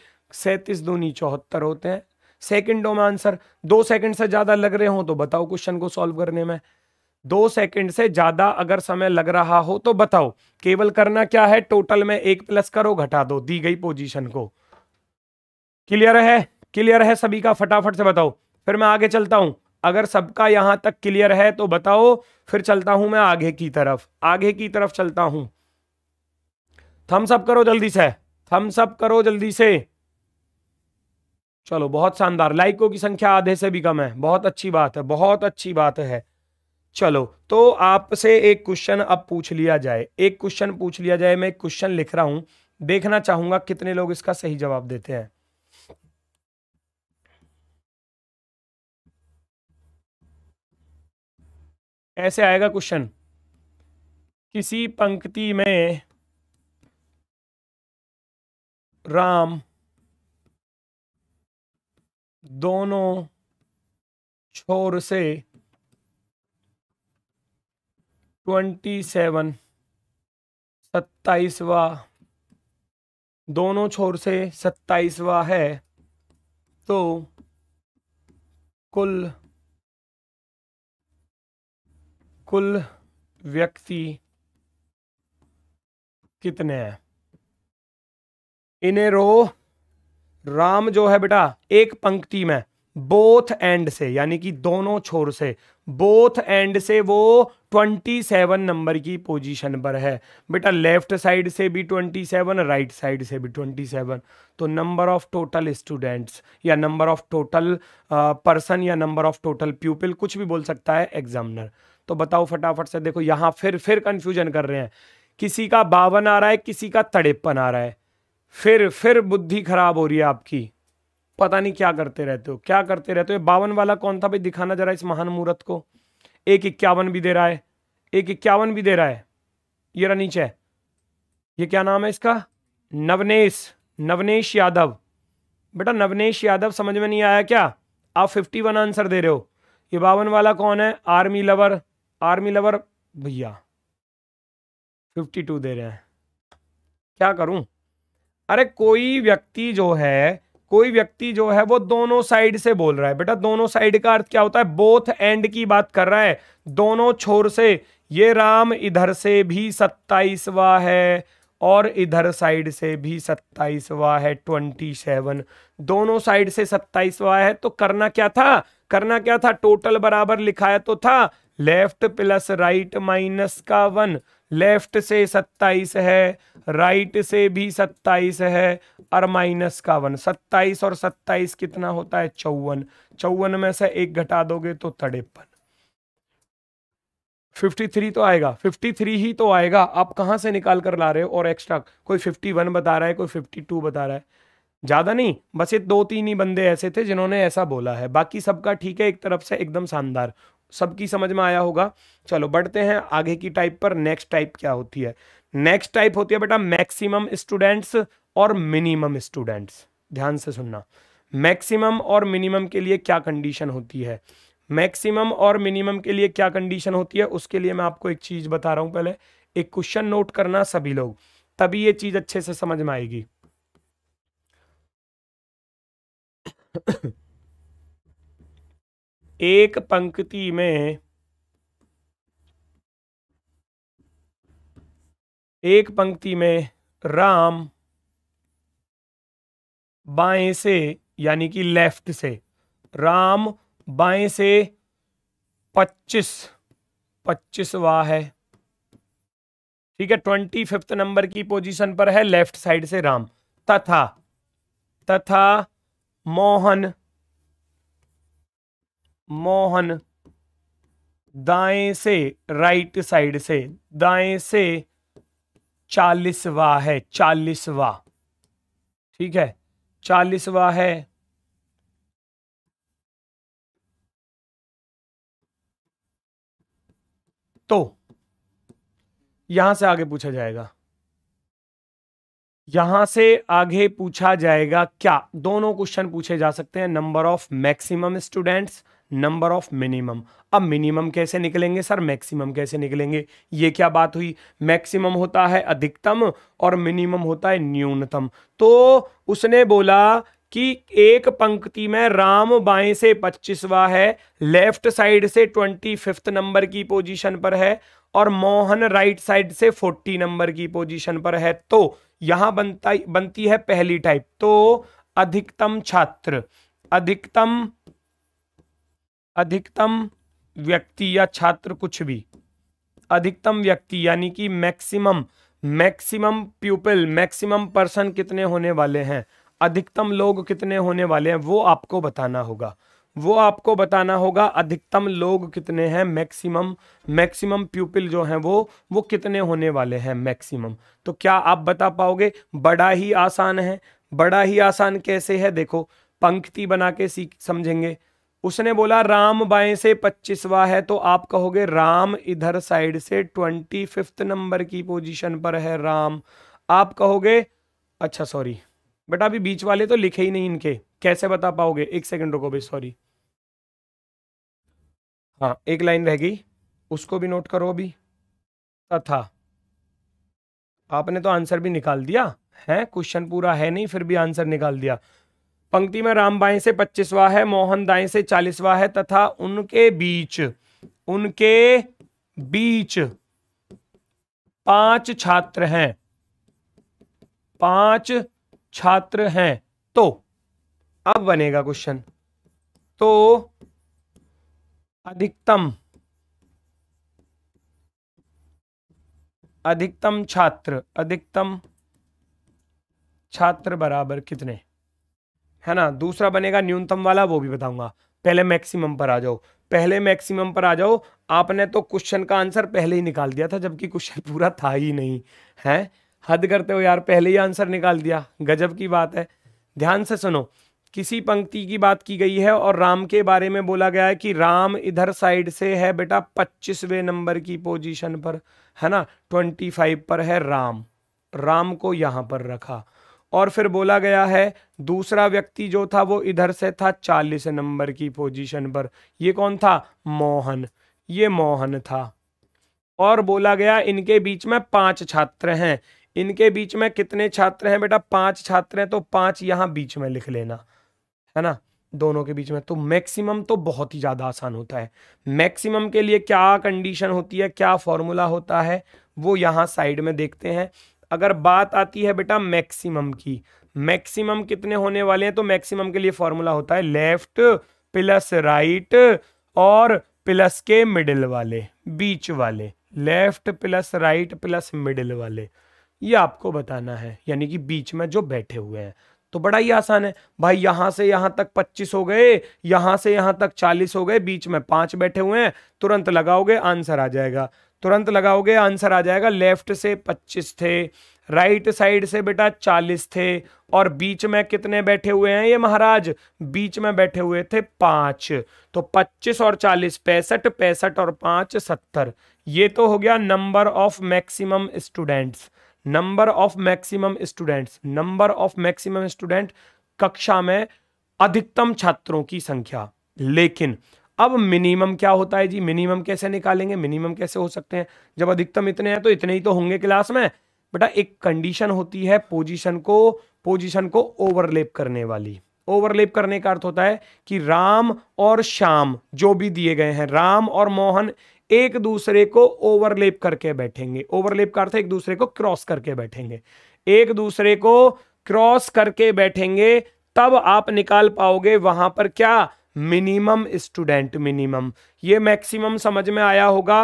सैंतीस दूनी चौहत्तर होते हैं सेकंडों में आंसर दो सेकंड से ज़्यादा लग रहे हो तो बताओ क्वेश्चन को सॉल्व करने में दो सेकंड से ज़्यादा अगर समय लग रहा हो तो बताओ केवल करना क्या है टोटल में एक प्लस करो घटा दो दी गई पोजीशन को क्लियर है क्लियर है सभी का फटाफट से बताओ फिर मैं आगे चलता हूं अगर सबका यहां तक क्लियर है तो बताओ फिर चलता हूं मैं आगे की तरफ आगे की तरफ चलता हूं थम्स अप करो जल्दी से थम्स अप करो जल्दी से चलो बहुत शानदार लाइकों की संख्या आधे से भी कम है बहुत अच्छी बात है बहुत अच्छी बात है चलो तो आपसे एक क्वेश्चन अब पूछ लिया जाए एक क्वेश्चन पूछ लिया जाए मैं क्वेश्चन लिख रहा हूं देखना चाहूंगा कितने लोग इसका सही जवाब देते हैं ऐसे आएगा क्वेश्चन किसी पंक्ति में राम दोनों छोर से ट्वेंटी सेवन सत्ताईसवा दोनों छोर से सत्ताईसवा है तो कुल कुल व्यक्ति कितने हैं इन्हें रो राम जो है बेटा एक पंक्ति में बोथ एंड से यानी कि दोनों छोर से बोथ एंड से वो 27 नंबर की पोजीशन पर है बेटा लेफ्ट साइड से भी 27 राइट साइड से भी 27 तो नंबर ऑफ टोटल स्टूडेंट्स या नंबर ऑफ टोटल पर्सन या नंबर ऑफ टोटल प्यूपिल कुछ भी बोल सकता है एग्जामिनर तो बताओ फटाफट से देखो यहां फिर फिर कंफ्यूजन कर रहे हैं किसी का बावन आ रहा है किसी का तड़ेपन आ रहा है फिर फिर बुद्धि खराब हो रही है आपकी पता नहीं क्या करते रहते हो क्या करते रहते हो बावन वाला कौन था भाई दिखाना जरा इस महान मुहूर्त को एक इक्यावन भी दे रहा है एक इक्यावन भी दे रहा है ये रहा नीचे है ये क्या नाम है इसका नवनेश नवनेश यादव बेटा नवनेश यादव समझ में नहीं आया क्या आप फिफ्टी वन आंसर दे रहे हो ये बावन वाला कौन है आर्मी लवर आर्मी लवर भैया फिफ्टी टू दे रहे हैं क्या करूं अरे कोई व्यक्ति जो है कोई व्यक्ति जो है वो दोनों साइड से बोल रहा है बेटा दोनों साइड का अर्थ क्या होता है बोथ एंड की बात कर रहा है दोनों छोर से ये राम इधर से भी सत्ताईसवा है और इधर साइड से भी सत्ताईसवा है ट्वेंटी सेवन दोनों साइड से सत्ताईसवा है तो करना क्या था करना क्या था टोटल बराबर लिखाया तो था लेफ्ट प्लस राइट माइनस का वन लेफ्ट से सत्ताईस है राइट से भी सत्ताईस है और माइनस का वन सत्ताईस और सत्ताईस कितना होता है चौवन चौवन में से एक घटा दोगे तो तड़ेपन फिफ्टी थ्री तो आएगा फिफ्टी थ्री ही तो आएगा आप कहां से निकाल कर ला रहे हो और एक्स्ट्रा कोई फिफ्टी वन बता रहा है कोई फिफ्टी टू बता रहा है ज़्यादा नहीं बस ये दो तीन ही बंदे ऐसे थे जिन्होंने ऐसा बोला है बाकी सबका ठीक है एक तरफ से एकदम शानदार सबकी समझ में आया होगा चलो बढ़ते हैं आगे की टाइप पर नेक्स्ट टाइप क्या होती है नेक्स्ट टाइप होती है बेटा मैक्सिमम स्टूडेंट्स और मिनिमम स्टूडेंट्स ध्यान से सुनना मैक्सिमम और मिनिमम के लिए क्या कंडीशन होती है मैक्सिमम और मिनिमम के लिए क्या कंडीशन होती है उसके लिए मैं आपको एक चीज़ बता रहा हूं पहले एक क्वेश्चन नोट करना सभी लोग तभी ये चीज़ अच्छे से समझ में आएगी एक पंक्ति में एक पंक्ति में राम बाएं से यानी कि लेफ्ट से राम बाएं से पच्चीस वाह है ठीक है ट्वेंटी फिफ्थ नंबर की पोजीशन पर है लेफ्ट साइड से राम तथा तथा मोहन मोहन दाएं से राइट साइड से दाएं से चालीसवा है चालीसवा ठीक है चालीसवा है तो यहां से आगे पूछा जाएगा यहां से आगे पूछा जाएगा क्या दोनों क्वेश्चन पूछे जा सकते हैं number of maximum students number of minimum अब मिनिमम कैसे निकलेंगे सर मैक्सिमम कैसे निकलेंगे ये क्या बात हुई मैक्सिमम होता है अधिकतम और मिनिमम होता है न्यूनतम तो उसने बोला कि एक पंक्ति में राम बाएं से पच्चीसवा है लेफ्ट साइड से ट्वेंटी फिफ्थ नंबर की पोजीशन पर है और मोहन राइट साइड से फोर्टी नंबर की पोजीशन पर है तो यहां बनता बनती है पहली टाइप तो अधिकतम छात्र अधिकतम अधिकतम व्यक्ति या छात्र कुछ भी अधिकतम व्यक्ति यानी कि maximum maximum people maximum person कितने होने वाले हैं अधिकतम लोग कितने होने वाले हैं वो आपको बताना होगा वो आपको बताना होगा अधिकतम लोग कितने हैं मैक्सिमम मैक्सिमम प्यूपिल जो हैं वो वो कितने होने वाले हैं मैक्सिमम तो क्या आप बता पाओगे बड़ा ही आसान है बड़ा ही आसान कैसे है देखो पंक्ति बना के सीख समझेंगे उसने बोला राम बाएं से पच्चीसवा है तो आप कहोगे राम इधर साइड से ट्वेंटी फिफ्थ नंबर की पोजीशन पर है राम आप कहोगे अच्छा सॉरी बेटा अभी बीच वाले तो लिखे ही नहीं इनके कैसे बता पाओगे एक सेकंड रुको भाई सॉरी हाँ एक लाइन रह गई उसको भी नोट करो अभी तथा आपने तो आंसर भी निकाल दिया है क्वेश्चन पूरा है नहीं फिर भी आंसर निकाल दिया पंक्ति में राम बाई से पच्चीसवा है मोहन दाई से चालीसवा है तथा उनके बीच उनके बीच पांच छात्र हैं पांच छात्र हैं तो अब बनेगा क्वेश्चन तो अधिकतम अधिकतम छात्र अधिकतम छात्र बराबर कितने है ना दूसरा बनेगा न्यूनतम वाला वो भी बताऊंगा पहले मैक्सिमम पर आ जाओ पहले मैक्सिमम पर आ जाओ आपने तो क्वेश्चन का आंसर पहले ही निकाल दिया था जबकि क्वेश्चन पूरा था ही नहीं है हद करते हो यार पहले ही आंसर निकाल दिया गजब की बात है ध्यान से सुनो किसी पंक्ति की बात की गई है और राम के बारे में बोला गया है कि राम इधर साइड से है बेटा पच्चीसवें नंबर की पोजीशन पर है ना ट्वेंटी फाइव पर है राम राम को यहां पर रखा और फिर बोला गया है दूसरा व्यक्ति जो था वो इधर से था चालीस नंबर की पोजीशन पर ये कौन था मोहन ये मोहन था और बोला गया इनके बीच में पांच छात्र हैं इनके बीच में कितने छात्र हैं बेटा पांच छात्र हैं तो पांच यहाँ बीच में लिख लेना है ना दोनों के बीच में तो मैक्सिमम तो बहुत ही ज़्यादा आसान होता है मैक्सिमम के लिए क्या कंडीशन होती है क्या फॉर्मूला होता है वो यहाँ साइड में देखते हैं अगर बात आती है बेटा मैक्सिमम की मैक्सिमम कितने होने वाले हैं तो मैक्सिमम के लिए फॉर्मूला होता है लेफ्ट प्लस राइट और प्लस के मिडिल वाले बीच वाले left plus right plus middle वाले ये आपको बताना है यानी कि बीच में जो बैठे हुए हैं तो बड़ा ही आसान है भाई यहां से यहां तक 25 हो गए यहां से यहां तक 40 हो गए बीच में पांच बैठे हुए हैं तुरंत लगाओगे आंसर आ जाएगा तुरंत लगाओगे आंसर आ जाएगा लेफ्ट से पच्चीस थे राइट साइड से बेटा चालीस थे और बीच में कितने बैठे हुए हैं ये महाराज बीच में बैठे हुए थे पांच तो पच्चीस और चालीस पैंसठ पैंसठ और पांच सत्तर ये तो हो गया number of maximum students number of maximum students number of maximum student कक्षा में अधिकतम छात्रों की संख्या लेकिन अब मिनिमम क्या होता है जी मिनिमम कैसे निकालेंगे मिनिमम कैसे हो सकते हैं जब अधिकतम इतने हैं तो इतने ही तो होंगे क्लास में बेटा एक कंडीशन होती है पोजीशन को पोजीशन को ओवरलेप करने वाली ओवरलेप करने का अर्थ होता है कि राम और श्याम जो भी दिए गए हैं राम और मोहन एक दूसरे को ओवरलेप करके बैठेंगे ओवरलेप का अर्थ एक दूसरे को क्रॉस करके बैठेंगे एक दूसरे को क्रॉस करके बैठेंगे तब आप निकाल पाओगे वहां पर क्या मिनिमम स्टूडेंट मिनिमम ये मैक्सिमम समझ में आया होगा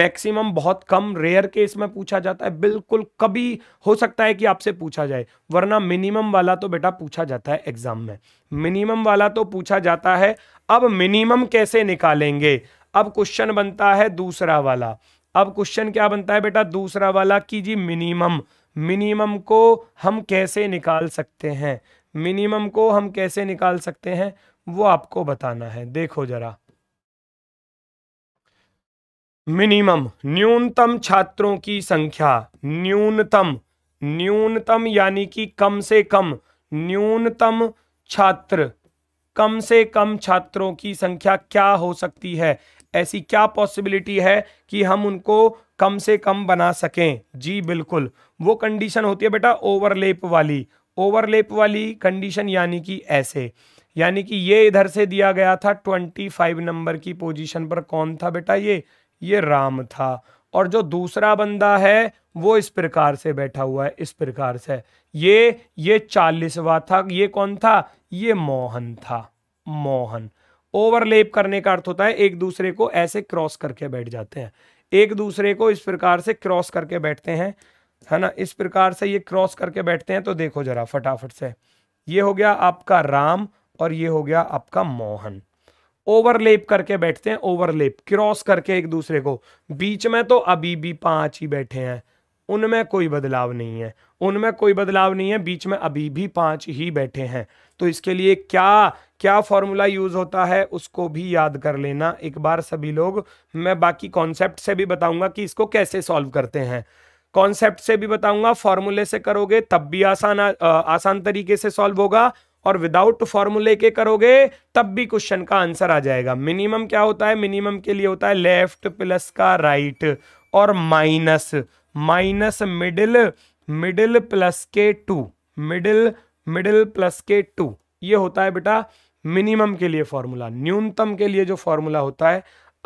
मैक्सिमम बहुत कम रेयर केस में पूछा जाता है बिल्कुल कभी हो सकता है कि आपसे पूछा जाए वरना मिनिमम वाला तो बेटा पूछा जाता है एग्जाम में मिनिमम वाला तो पूछा जाता है अब मिनिमम कैसे निकालेंगे अब क्वेश्चन बनता है दूसरा वाला अब क्वेश्चन क्या बनता है बेटा दूसरा वाला कि जी मिनिमम मिनिमम को हम कैसे निकाल सकते हैं मिनिमम को हम कैसे निकाल सकते हैं वो आपको बताना है देखो जरा मिनिमम न्यूनतम छात्रों की संख्या न्यूनतम न्यूनतम यानी कि कम से कम न्यूनतम छात्र कम से कम छात्रों की संख्या क्या हो सकती है ऐसी क्या पॉसिबिलिटी है कि हम उनको कम से कम बना सकें जी बिल्कुल वो कंडीशन होती है बेटा ओवरलेप वाली ओवरलेप वाली कंडीशन यानी कि ऐसे यानी कि ये इधर से दिया गया था ट्वेंटी फाइव नंबर की पोजीशन पर कौन था बेटा ये ये राम था और जो दूसरा बंदा है वो इस प्रकार से बैठा हुआ है इस प्रकार से ये ये चालीसवा था ये कौन था ये मोहन था मोहन ओवरलेप करने का अर्थ होता है एक दूसरे को ऐसे क्रॉस करके बैठ जाते हैं एक दूसरे को इस प्रकार से क्रॉस करके बैठते हैं है ना इस प्रकार से ये क्रॉस करके बैठते हैं तो देखो जरा फटाफट से ये हो गया आपका राम और ये हो गया आपका मोहन ओवरलेप करके बैठते हैं ओवरलेप क्रॉस करके एक दूसरे को बीच में तो अभी भी पांच ही बैठे हैं उनमें कोई बदलाव नहीं है उनमें कोई बदलाव नहीं है बीच में अभी भी पांच ही बैठे हैं तो इसके लिए क्या क्या फॉर्मूला यूज होता है उसको भी याद कर लेना एक बार सभी लोग मैं बाकी कॉन्सेप्ट से भी बताऊंगा कि इसको कैसे सॉल्व करते हैं कॉन्सेप्ट से भी बताऊंगा फॉर्मूले से करोगे तब भी आसान आ, आसान तरीके से सॉल्व होगा और विदाउट फॉर्मूले के करोगे तब भी क्वेश्चन का आंसर आ जाएगा मिनिमम क्या होता है मिनिमम के लिए होता है लेफ्ट प्लस का राइट और minus minus middle middle plus के टू मिडिल मिडिल प्लस के टू ये होता है बेटा मिनिमम के लिए फॉर्मूला न्यूनतम के लिए जो फॉर्मूला होता है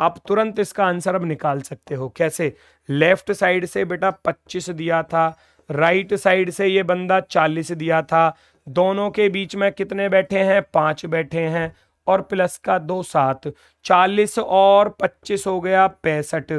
आप तुरंत इसका आंसर अब निकाल सकते हो कैसे लेफ्ट साइड से बेटा 25 दिया था राइट right साइड से ये बंदा 40 दिया था दोनों के बीच में कितने बैठे हैं पांच बैठे हैं और प्लस का दो सात चालीस और पच्चीस हो गया पैंसठ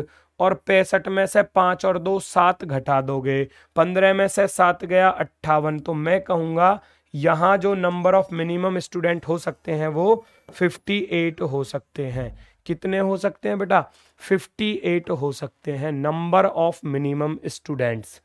और पैंसठ में से पांच और दो सात घटा दोगे पंद्रह में से सात गया अट्ठावन तो मैं कहूँगा यहाँ जो नंबर ऑफ मिनिमम स्टूडेंट हो सकते हैं वो फिफ्टी एट हो सकते हैं कितने हो सकते हैं बेटा फिफ्टी एट हो सकते हैं number of minimum students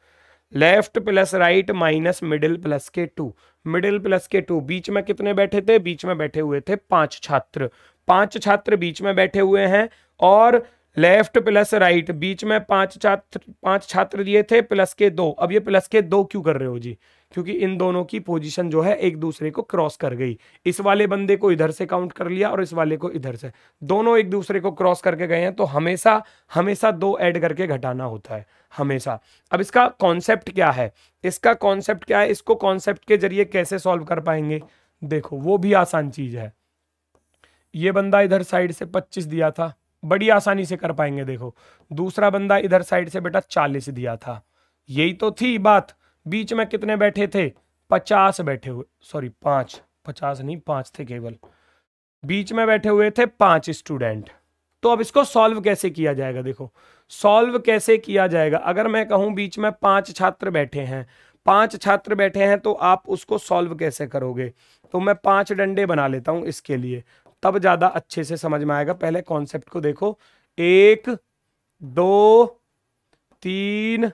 left plus right minus middle plus के टू मिडिल प्लस के टू बीच में कितने बैठे थे बीच में बैठे हुए थे पांच छात्र पांच छात्र बीच में बैठे हुए हैं और लेफ्ट प्लस राइट बीच में पांच छात्र पांच छात्र दिए थे प्लस के दो अब ये प्लस के दो क्यों कर रहे हो जी क्योंकि इन दोनों की पोजीशन जो है एक दूसरे को क्रॉस कर गई इस वाले बंदे को इधर से काउंट कर लिया और इस वाले को इधर से दोनों एक दूसरे को क्रॉस करके गए हैं तो हमेशा हमेशा दो ऐड करके घटाना होता है हमेशा अब इसका कॉन्सेप्ट क्या है इसका कॉन्सेप्ट क्या है इसको कॉन्सेप्ट के जरिए कैसे सॉल्व कर पाएंगे देखो वो भी आसान चीज है ये बंदा इधर साइड से पच्चीस दिया था बड़ी आसानी से कर पाएंगे देखो दूसरा बंदा इधर साइड से बेटा चालीस दिया था यही तो थी बात बीच में कितने बैठे थे पचास बैठे हुए सॉरी पांच पचास नहीं पांच थे केवल बीच में बैठे हुए थे पांच स्टूडेंट तो अब इसको सॉल्व कैसे किया जाएगा देखो सॉल्व कैसे किया जाएगा अगर मैं कहूं बीच में पांच छात्र बैठे हैं पांच छात्र बैठे हैं तो आप उसको सॉल्व कैसे करोगे तो मैं पांच डंडे बना लेता हूं इसके लिए तब ज़्यादा अच्छे से समझ में आएगा पहले कॉन्सेप्ट को देखो एक दो तीन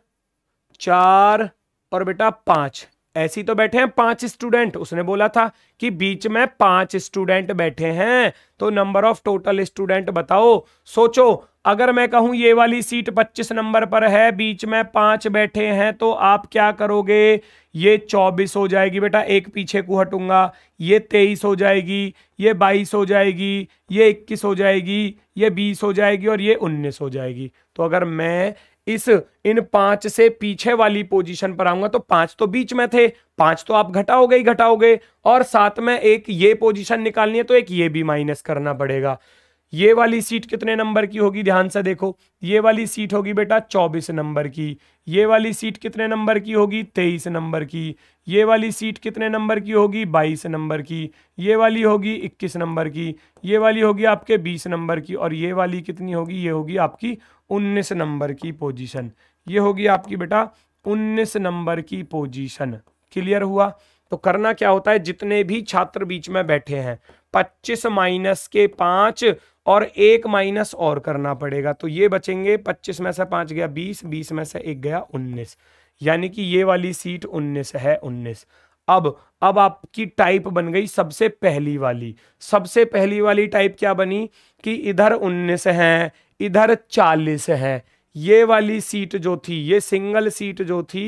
चार और बेटा पांच ऐसी तो बैठे हैं पांच स्टूडेंट उसने बोला था कि बीच में पांच स्टूडेंट बैठे हैं तो नंबर ऑफ टोटल स्टूडेंट बताओ सोचो अगर मैं कहूं ये वाली सीट 25 नंबर पर है बीच में पांच बैठे हैं तो आप क्या करोगे ये 24 हो जाएगी बेटा एक पीछे को हटूंगा ये 23 हो जाएगी ये 22 हो जाएगी ये 21 हो जाएगी ये 20 हो जाएगी और ये 19 हो जाएगी तो अगर मैं इस इन पांच से पीछे वाली पोजीशन पर आऊंगा तो पांच तो बीच में थे पांच तो आप घटाओगे ही घटाओगे और साथ में एक ये पोजीशन निकालनी है तो एक ये भी माइनस करना पड़ेगा ये वाली सीट कितने नंबर की होगी ध्यान से देखो ये वाली सीट होगी बेटा चौबीस नंबर की ये वाली सीट कितने नंबर की होगी तेईस नंबर की ये वाली सीट कितने नंबर की होगी बाईस नंबर की ये वाली होगी इक्कीस नंबर की ये वाली होगी आपके बीस नंबर की और ये वाली कितनी होगी ये होगी आपकी उन्नीस नंबर की पोजिशन ये होगी आपकी बेटा उन्नीस नंबर की पोजिशन क्लियर हुआ तो करना क्या होता है जितने भी छात्र बीच में बैठे हैं 25 माइनस के पांच और एक माइनस और करना पड़ेगा तो ये बचेंगे पच्चीस में से पाँच गया बीस बीस में से एक गया उन्नीस यानी कि ये वाली सीट उन्नीस है उन्नीस अब अब आपकी टाइप बन गई सबसे पहली वाली सबसे पहली वाली टाइप क्या बनी कि इधर उन्नीस है इधर चालीस है ये वाली सीट जो थी ये सिंगल सीट जो थी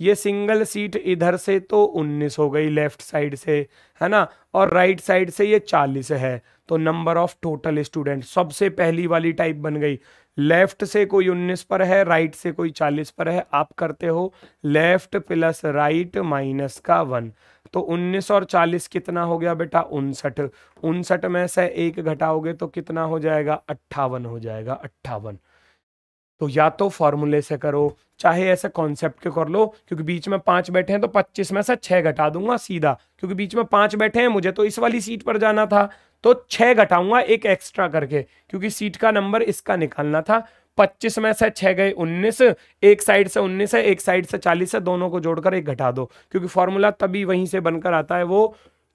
ये सिंगल सीट इधर से तो 19 हो गई लेफ्ट साइड से है ना और राइट साइड से ये 40 है तो नंबर ऑफ टोटल स्टूडेंट सबसे पहली वाली टाइप बन गई लेफ्ट से कोई 19 पर है राइट से कोई 40 पर है आप करते हो लेफ्ट प्लस राइट माइनस का वन तो 19 और 40 कितना हो गया बेटा उनसठ उनसठ में से एक घटाओगे तो कितना हो जाएगा अट्ठावन हो जाएगा अट्ठावन तो या तो फॉर्मूले से करो चाहे ऐसे कॉन्सेप्ट के कर लो क्योंकि बीच में पांच बैठे हैं तो पच्चीस में से छह घटा दूंगा सीधा क्योंकि बीच में पांच बैठे हैं मुझे तो इस वाली सीट पर जाना था तो छः घटाऊंगा एक एक्स्ट्रा करके क्योंकि सीट का नंबर इसका निकालना था पच्चीस में से छह गए उन्नीस एक साइड से उन्नीस है एक साइड से चालीस है दोनों को जोड़कर एक घटा दो क्योंकि फॉर्मूला तभी वहीं से बनकर आता है वो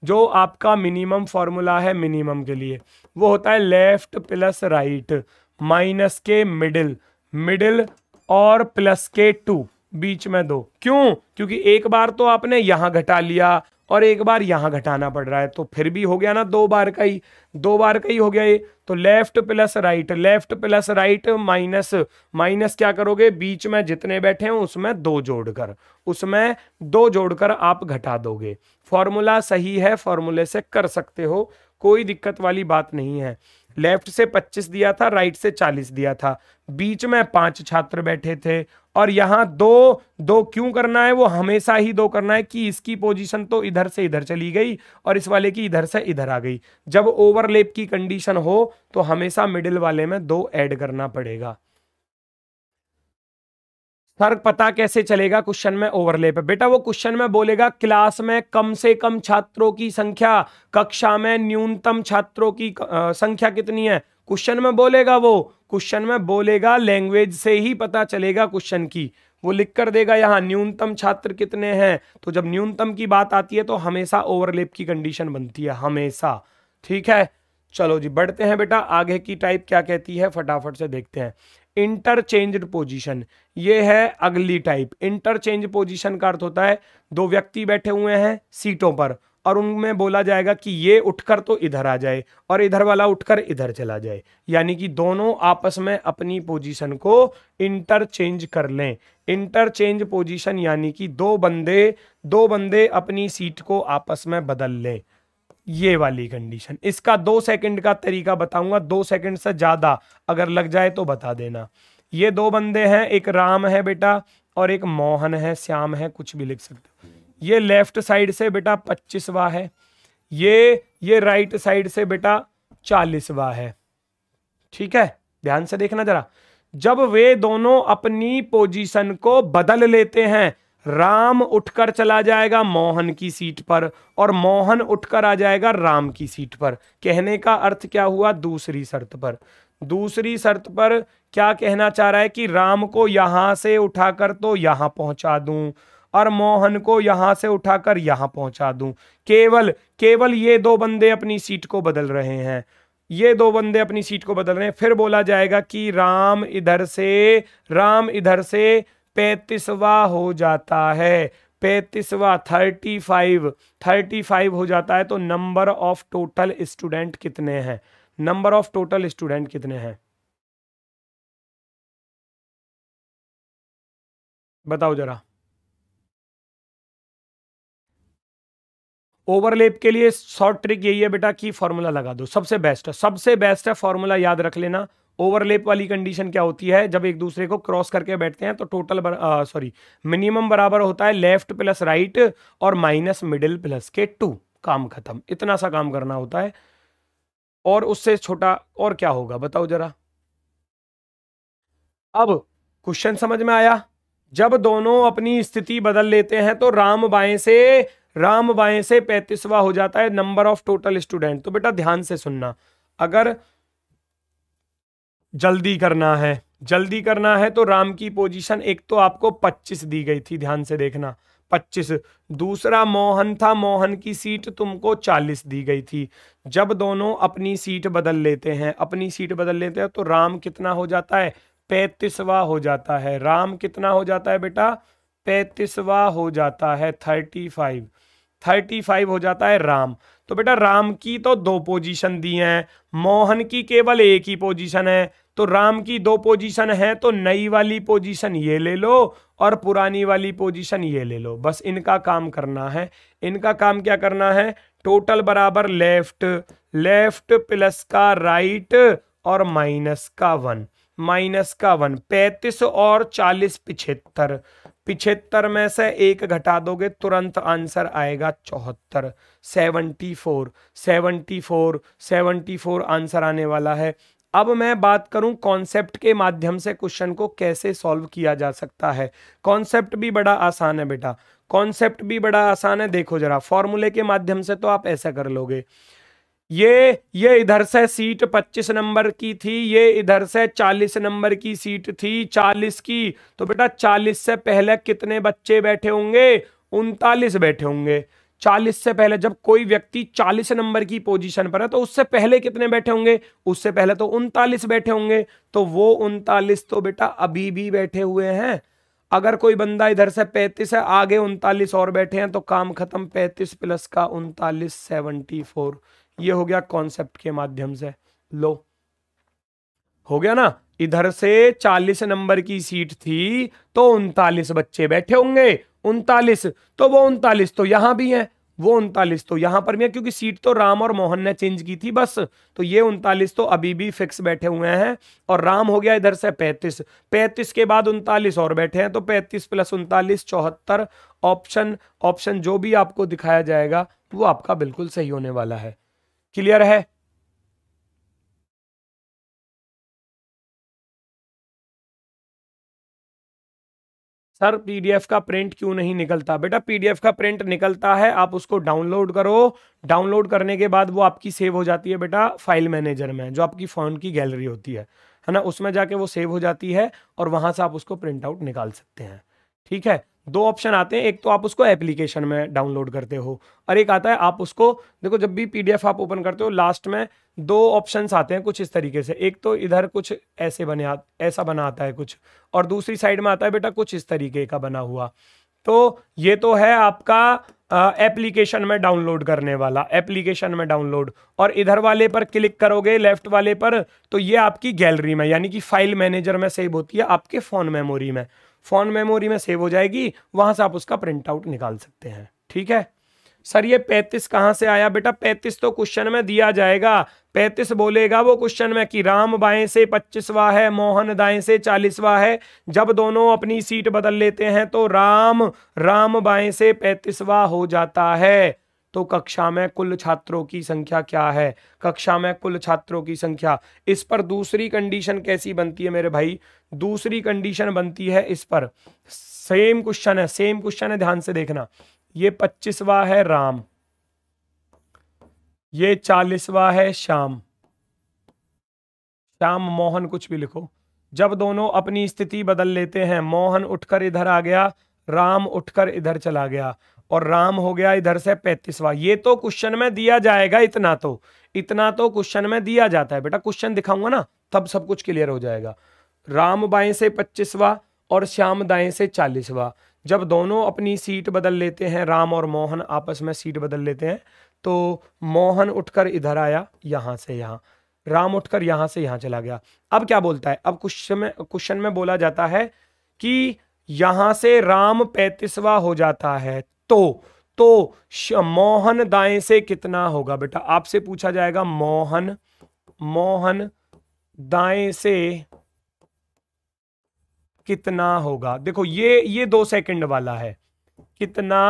जो आपका मिनिमम फॉर्मूला है मिनिमम के लिए वो होता है लेफ्ट प्लस राइट माइनस के मिडिल मिडिल और प्लस के टू बीच में दो क्यों क्योंकि एक बार तो आपने यहां घटा लिया और एक बार यहां घटाना पड़ रहा है तो फिर भी हो गया ना दो बार का ही दो बार का ही हो गया ये तो left plus right left plus right minus minus क्या करोगे बीच में जितने बैठे हैं उसमें दो जोड़कर उसमें दो जोड़कर आप घटा दोगे फॉर्मूला सही है फॉर्मूले से कर सकते हो कोई दिक्कत वाली बात नहीं है लेफ्ट से 25 दिया था राइट से 40 दिया था बीच में पांच छात्र बैठे थे और यहां दो दो क्यों करना है वो हमेशा ही दो करना है कि इसकी पोजीशन तो इधर से इधर चली गई और इस वाले की इधर से इधर आ गई जब ओवरलेप की कंडीशन हो तो हमेशा मिडिल वाले में दो ऐड करना पड़ेगा फर्क पता कैसे चलेगा क्वेश्चन में ओवरलेप है बेटा वो क्वेश्चन में बोलेगा क्लास में कम से कम छात्रों की संख्या कक्षा में न्यूनतम छात्रों की संख्या कितनी है क्वेश्चन में बोलेगा वो क्वेश्चन में बोलेगा लैंग्वेज से ही पता चलेगा क्वेश्चन की वो लिख कर देगा यहाँ न्यूनतम छात्र कितने हैं तो जब न्यूनतम की बात आती है तो हमेशा ओवरलेप की कंडीशन बनती है हमेशा ठीक है चलो जी बढ़ते हैं बेटा आगे की टाइप क्या कहती है फटाफट से देखते हैं इंटरचेंज पोजीशन ये है अगली टाइप इंटरचेंज पोजीशन का अर्थ होता है दो व्यक्ति बैठे हुए हैं सीटों पर और उनमें बोला जाएगा कि ये उठकर तो इधर आ जाए और इधर वाला उठकर इधर चला जाए यानी कि दोनों आपस में अपनी पोजीशन को इंटरचेंज कर लें इंटरचेंज पोजीशन यानी कि दो बंदे दो बंदे अपनी सीट को आपस में बदल लें ये वाली कंडीशन इसका दो सेकंड का तरीका बताऊंगा दो सेकंड से ज़्यादा अगर लग जाए तो बता देना ये दो बंदे हैं एक राम है बेटा और एक मोहन है श्याम है कुछ भी लिख सकते हो ये लेफ्ट साइड से बेटा पच्चीसवा है ये ये राइट साइड से बेटा चालीसवा है ठीक है ध्यान से देखना जरा जब वे दोनों अपनी पोजीशन को बदल लेते हैं राम उठकर चला जाएगा मोहन की सीट पर और मोहन उठकर आ जाएगा राम की सीट पर कहने का अर्थ क्या हुआ दूसरी शर्त पर दूसरी शर्त पर क्या कहना चाह रहा है कि राम को यहां से उठाकर तो यहां पहुंचा दूं और मोहन को यहां से उठाकर यहां पहुंचा दूं केवल केवल ये दो बंदे अपनी सीट को बदल रहे हैं ये दो बंदे अपनी सीट को बदल रहे हैं फिर बोला जाएगा कि राम इधर से राम इधर से पैंतीसवा हो जाता है पैंतीसवा थर्टी फाइव थर्टी फाइव हो जाता है तो नंबर ऑफ टोटल स्टूडेंट कितने हैं नंबर ऑफ टोटल स्टूडेंट कितने हैं बताओ जरा ओवरलेप के लिए शॉर्ट ट्रिक यही है बेटा की फॉर्मूला लगा दो सबसे बेस्ट है सबसे बेस्ट है फॉर्मूला याद रख लेना ओवरलेप वाली कंडीशन क्या होती है जब एक दूसरे को क्रॉस करके बैठते हैं तो टोटल सॉरी मिनिमम बराबर होता है लेफ्ट प्लस राइट और माइनस मिडिल प्लस के टू काम खत्म इतना सा काम करना होता है और उससे छोटा और क्या होगा बताओ जरा अब क्वेश्चन समझ में आया जब दोनों अपनी स्थिति बदल लेते हैं तो राम बाएं से राम बाएं से पैंतीसवा हो जाता है नंबर ऑफ टोटल स्टूडेंट तो बेटा ध्यान से सुनना अगर जल्दी करना है जल्दी करना है तो राम की पोजीशन एक तो आपको 25 दी गई थी ध्यान से देखना 25 दूसरा मोहन था मोहन की सीट तुमको 40 दी गई थी जब दोनों अपनी सीट बदल लेते हैं अपनी सीट बदल लेते हैं तो राम कितना हो जाता है पैंतीसवा हो जाता है राम कितना हो जाता है बेटा पैंतीसवा हो जाता है थर्टी फाइव थर्टी फाइव हो जाता है राम तो बेटा राम की तो दो पोजीशन दी हैं मोहन की केवल एक ही पोजीशन है तो राम की दो पोजीशन है तो नई वाली पोजीशन ये ले लो और पुरानी वाली पोजीशन ये ले लो बस इनका काम करना है इनका काम क्या करना है टोटल बराबर लेफ्ट लेफ्ट प्लस का राइट और माइनस का वन माइनस का वन पैंतीस और चालीस पिछहत्तर पिछहत्तर में से एक घटा दोगे तुरंत आंसर आएगा चौहत्तर seventy four seventy four seventy four answer आने वाला है अब मैं बात करूं कॉन्सेप्ट के माध्यम से क्वेश्चन को कैसे सॉल्व किया जा सकता है कॉन्सेप्ट भी बड़ा आसान है बेटा कॉन्सेप्ट भी बड़ा आसान है देखो जरा फॉर्मूले के माध्यम से तो आप ऐसा कर लोगे ये ये इधर से सीट 25 नंबर की थी ये इधर से 40 नंबर की सीट थी 40 की तो बेटा 40 से पहले कितने बच्चे बैठे होंगे उनतालीस बैठे होंगे चालीस से पहले जब कोई व्यक्ति चालीस नंबर की पोजीशन पर है तो उससे पहले कितने बैठे होंगे उससे पहले तो उनतालीस बैठे होंगे तो वो उनतालीस तो बेटा अभी भी बैठे हुए हैं अगर कोई बंदा इधर से पैंतीस है आगे उनतालीस और बैठे हैं तो काम खत्म पैंतीस प्लस का उनतालीस सेवनटी फोर ये हो गया कॉन्सेप्ट के माध्यम से लो हो गया ना इधर से 40 नंबर की सीट थी तो उनतालीस बच्चे बैठे होंगे उनतालीस तो वो उनतालीस तो यहां भी है वो उनतालीस तो यहां पर भी है क्योंकि सीट तो राम और मोहन ने चेंज की थी बस तो ये उनतालीस तो अभी भी फिक्स बैठे हुए हैं और राम हो गया इधर से पैंतीस पैंतीस के बाद उनतालीस और बैठे हैं तो पैंतीस प्लस उनतालीस चौहत्तर ऑप्शन ऑप्शन जो भी आपको दिखाया जाएगा वो आपका बिल्कुल सही होने वाला है क्लियर है सर पीडीएफ का प्रिंट क्यों नहीं निकलता बेटा पीडीएफ का प्रिंट निकलता है आप उसको डाउनलोड करो डाउनलोड करने के बाद वो आपकी सेव हो जाती है बेटा फाइल मैनेजर में जो आपकी फ़ोन की गैलरी होती है है ना उसमें जाके वो सेव हो जाती है और वहाँ से आप उसको प्रिंट आउट निकाल सकते हैं ठीक है दो ऑप्शन आते हैं एक तो आप उसको एप्लीकेशन में डाउनलोड करते हो और एक आता है आप उसको देखो जब भी पीडीएफ आप ओपन करते हो लास्ट में दो ऑप्शन आते हैं कुछ इस तरीके से एक तो इधर कुछ ऐसे बने ऐसा बना आता है कुछ और दूसरी साइड में आता है बेटा कुछ इस तरीके का बना हुआ तो ये तो है आपका एप्लीकेशन में डाउनलोड करने वाला एप्लीकेशन में डाउनलोड और इधर वाले पर क्लिक करोगे लेफ्ट वाले पर तो ये आपकी गैलरी में यानी कि फाइल मैनेजर में सेव होती है आपके फ़ोन मेमोरी में फ़ोन मेमोरी में सेव हो जाएगी वहां से आप उसका प्रिंट आउट निकाल सकते हैं ठीक है सर ये पैंतीस कहां से आया बेटा पैंतीस तो क्वेश्चन में दिया जाएगा पैंतीस बोलेगा वो क्वेश्चन में कि राम बाएं से पच्चीसवा है मोहन दाएं से चालीसवा है जब दोनों अपनी सीट बदल लेते हैं तो राम राम बाएं से पैंतीसवा हो जाता है तो कक्षा में कुल छात्रों की संख्या क्या है कक्षा में कुल छात्रों की संख्या इस पर दूसरी कंडीशन कैसी बनती है मेरे भाई दूसरी कंडीशन बनती है इस पर सेम क्वेश्चन है सेम क्वेश्चन है ध्यान से देखना ये पच्चीसवा है राम ये चालीसवा है श्याम श्याम मोहन कुछ भी लिखो जब दोनों अपनी स्थिति बदल लेते हैं मोहन उठकर इधर आ गया राम उठकर इधर चला गया और राम हो गया इधर से पैंतीसवा ये तो क्वेश्चन में दिया जाएगा इतना तो इतना तो क्वेश्चन में दिया जाता है बेटा क्वेश्चन दिखाऊंगा ना तब सब कुछ क्लियर हो जाएगा राम बाएं से पच्चीसवा और श्याम दाएं से चालीसवा जब दोनों अपनी सीट बदल लेते हैं राम और मोहन आपस में सीट बदल लेते हैं तो मोहन उठकर इधर आया यहां से यहां राम उठकर यहां से यहां चला गया अब क्या बोलता है अब क्वेश्चन में क्वेश्चन में बोला जाता है कि यहां से राम पैंतीसवा हो जाता है तो तो मोहन दाएं से कितना होगा बेटा आपसे पूछा जाएगा मोहन मोहन दाएं से कितना होगा देखो ये ये दो सेकंड वाला है कितना